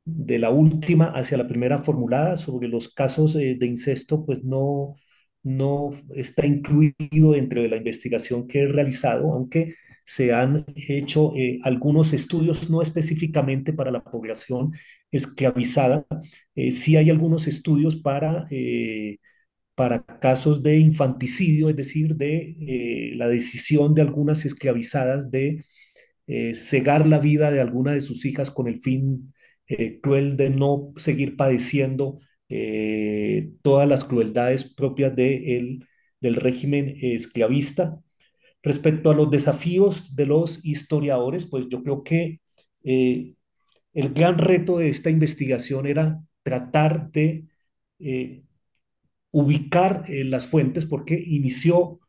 de la última hacia la primera formulada sobre los casos de incesto, pues no, no está incluido dentro de la investigación que he realizado, aunque se han hecho eh, algunos estudios, no específicamente para la población esclavizada, eh, sí hay algunos estudios para, eh, para casos de infanticidio, es decir, de la decisión de algunas esclavizadas de cegar la vida de alguna de sus hijas con el fin cruel de no seguir padeciendo eh, todas las crueldades propias del régimen esclavista. Respecto a los desafíos de los historiadores, pues yo creo que eh, el gran reto de esta investigación era tratar de eh, ubicar las fuentes, porque inició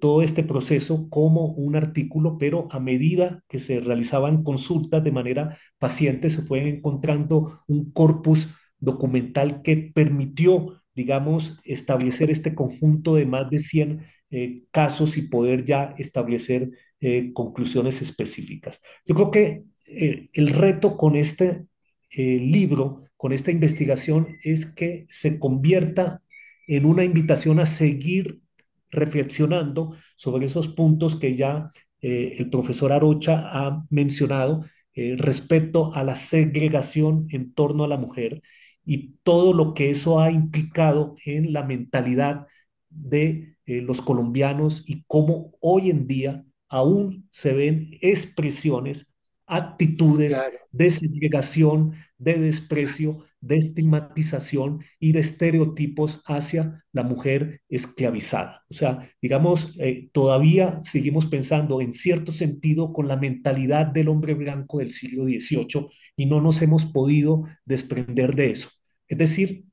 todo este proceso como un artículo, pero a medida que se realizaban consultas de manera paciente, se fue encontrando un corpus documental que permitió, digamos, establecer este conjunto de más de 100 eh, casos y poder ya establecer eh, conclusiones específicas. Yo creo que eh, el reto con este libro, con esta investigación, es que se convierta en una invitación a seguir reflexionando sobre esos puntos que ya el profesor Arocha ha mencionado respecto a la segregación en torno a la mujer y todo lo que eso ha implicado en la mentalidad de eh, los colombianos y cómo hoy en día aún se ven expresiones, actitudes de segregación, de desprecio, de estigmatización y de estereotipos hacia la mujer esclavizada. O sea, digamos, eh, todavía seguimos pensando en cierto sentido con la mentalidad del hombre blanco del siglo XVIII y no nos hemos podido desprender de eso. Es decir,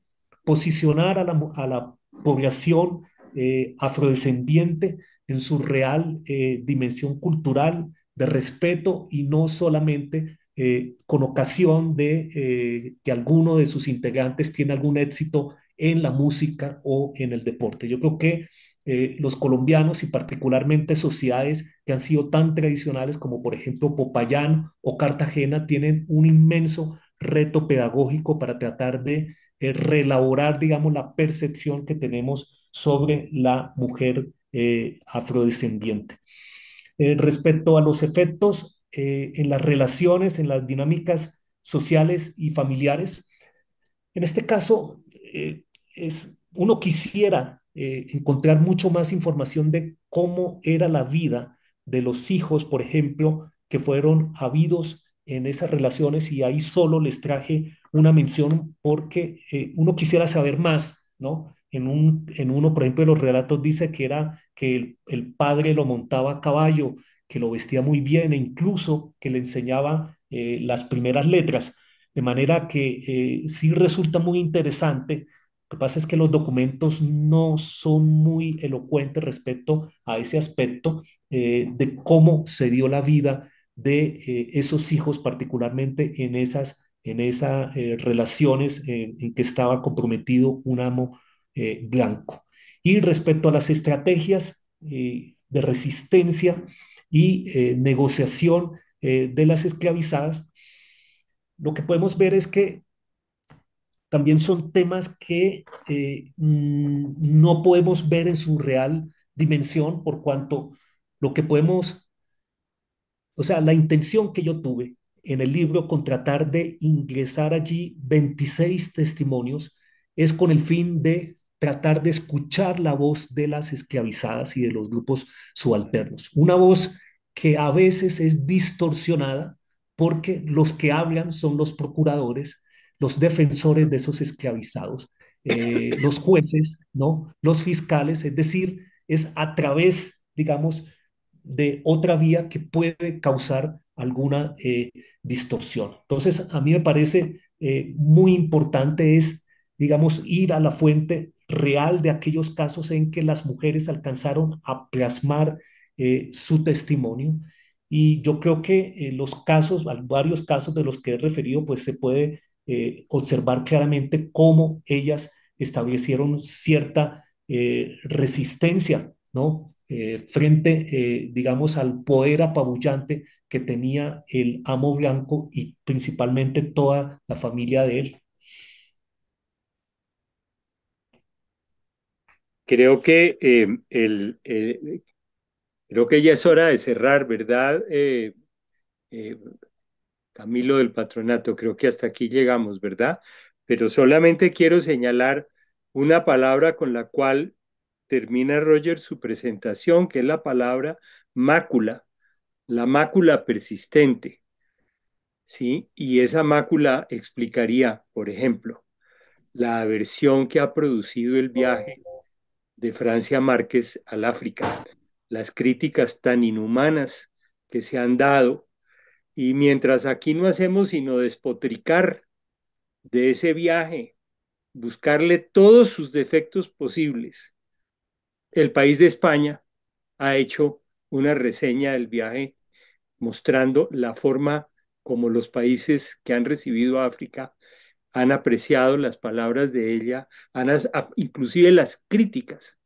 posicionar a la, población eh, afrodescendiente en su real eh, dimensión cultural de respeto y no solamente eh, con ocasión de que alguno de sus integrantes tiene algún éxito en la música o en el deporte. Yo creo que eh, los colombianos y particularmente sociedades que han sido tan tradicionales como por ejemplo Popayán o Cartagena tienen un inmenso reto pedagógico para tratar de eh, relaborar, digamos, la percepción que tenemos sobre la mujer eh, afrodescendiente. respecto a los efectos en las relaciones, en las dinámicas sociales y familiares, en este caso es, uno quisiera eh, encontrar mucho más información de cómo era la vida de los hijos, por ejemplo, que fueron habidos en esas relaciones y ahí solo les traje una mención porque eh, uno quisiera saber más, ¿no? En, uno, por ejemplo, de los relatos dice que era que el, padre lo montaba a caballo, que lo vestía muy bien e incluso que le enseñaba eh, las primeras letras. De manera que sí resulta muy interesante lo que pasa es que los documentos no son muy elocuentes respecto a ese aspecto eh, de cómo se dio la vida de eh, esos hijos, particularmente en esas, en eh, relaciones en que estaba comprometido un amo blanco. Y respecto a las estrategias de resistencia y negociación de las esclavizadas, lo que podemos ver es que también son temas que eh, mm, no podemos ver en su real dimensión por cuanto lo que podemos, o sea, la intención que yo tuve en el libro con tratar de ingresar allí 26 testimonios es con el fin de tratar de escuchar la voz de las esclavizadas y de los grupos subalternos. Una voz que a veces es distorsionada porque los que hablan son los procuradores los defensores de esos esclavizados, eh, los jueces, ¿no? los fiscales, es decir, es a través, digamos, de otra vía que puede causar alguna eh, distorsión. Entonces, a mí me parece eh, muy importante es, digamos, ir a la fuente real de aquellos casos en que las mujeres alcanzaron a plasmar su testimonio. Y yo creo que los casos, varios casos de los que he referido, pues se puede eh, observar claramente cómo ellas establecieron cierta eh, resistencia, ¿no? Eh, frente, digamos, al poder apabullante que tenía el amo blanco y principalmente toda la familia de él. Creo que, em, creo que ya es hora de cerrar, ¿verdad, Camilo del Patronato, creo que hasta aquí llegamos, ¿verdad? Pero solamente quiero señalar una palabra con la cual termina Roger su presentación, que es la palabra mácula, la mácula persistente. ¿Sí? Y esa mácula explicaría, por ejemplo, la aversión que ha producido el viaje de Francia Márquez al África, las críticas tan inhumanas que se han dado y mientras aquí no hacemos sino despotricar de ese viaje, buscarle todos sus defectos posibles, el país de España ha hecho una reseña del viaje mostrando la forma como los países que han recibido a África han apreciado las palabras de ella, inclusive las críticas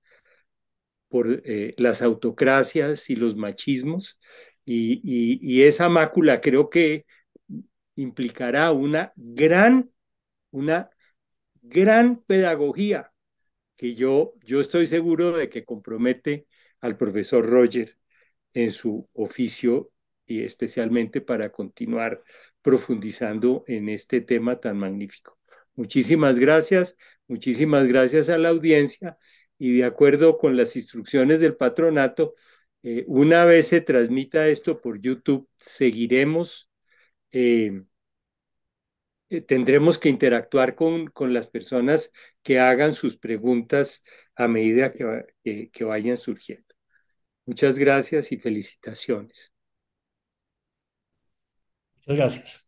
por eh, las autocracias y los machismos, y, esa mácula creo que implicará una gran, una gran pedagogía que yo, yo estoy seguro de que compromete al profesor Roger en su oficio y especialmente para continuar profundizando en este tema tan magnífico. Muchísimas gracias, muchísimas gracias a la audiencia y de acuerdo con las instrucciones del patronato, eh, una vez se transmita esto por YouTube, seguiremos, eh, eh, tendremos que interactuar con, con, las personas que hagan sus preguntas a medida que, que vayan surgiendo. Muchas gracias y felicitaciones. Muchas gracias.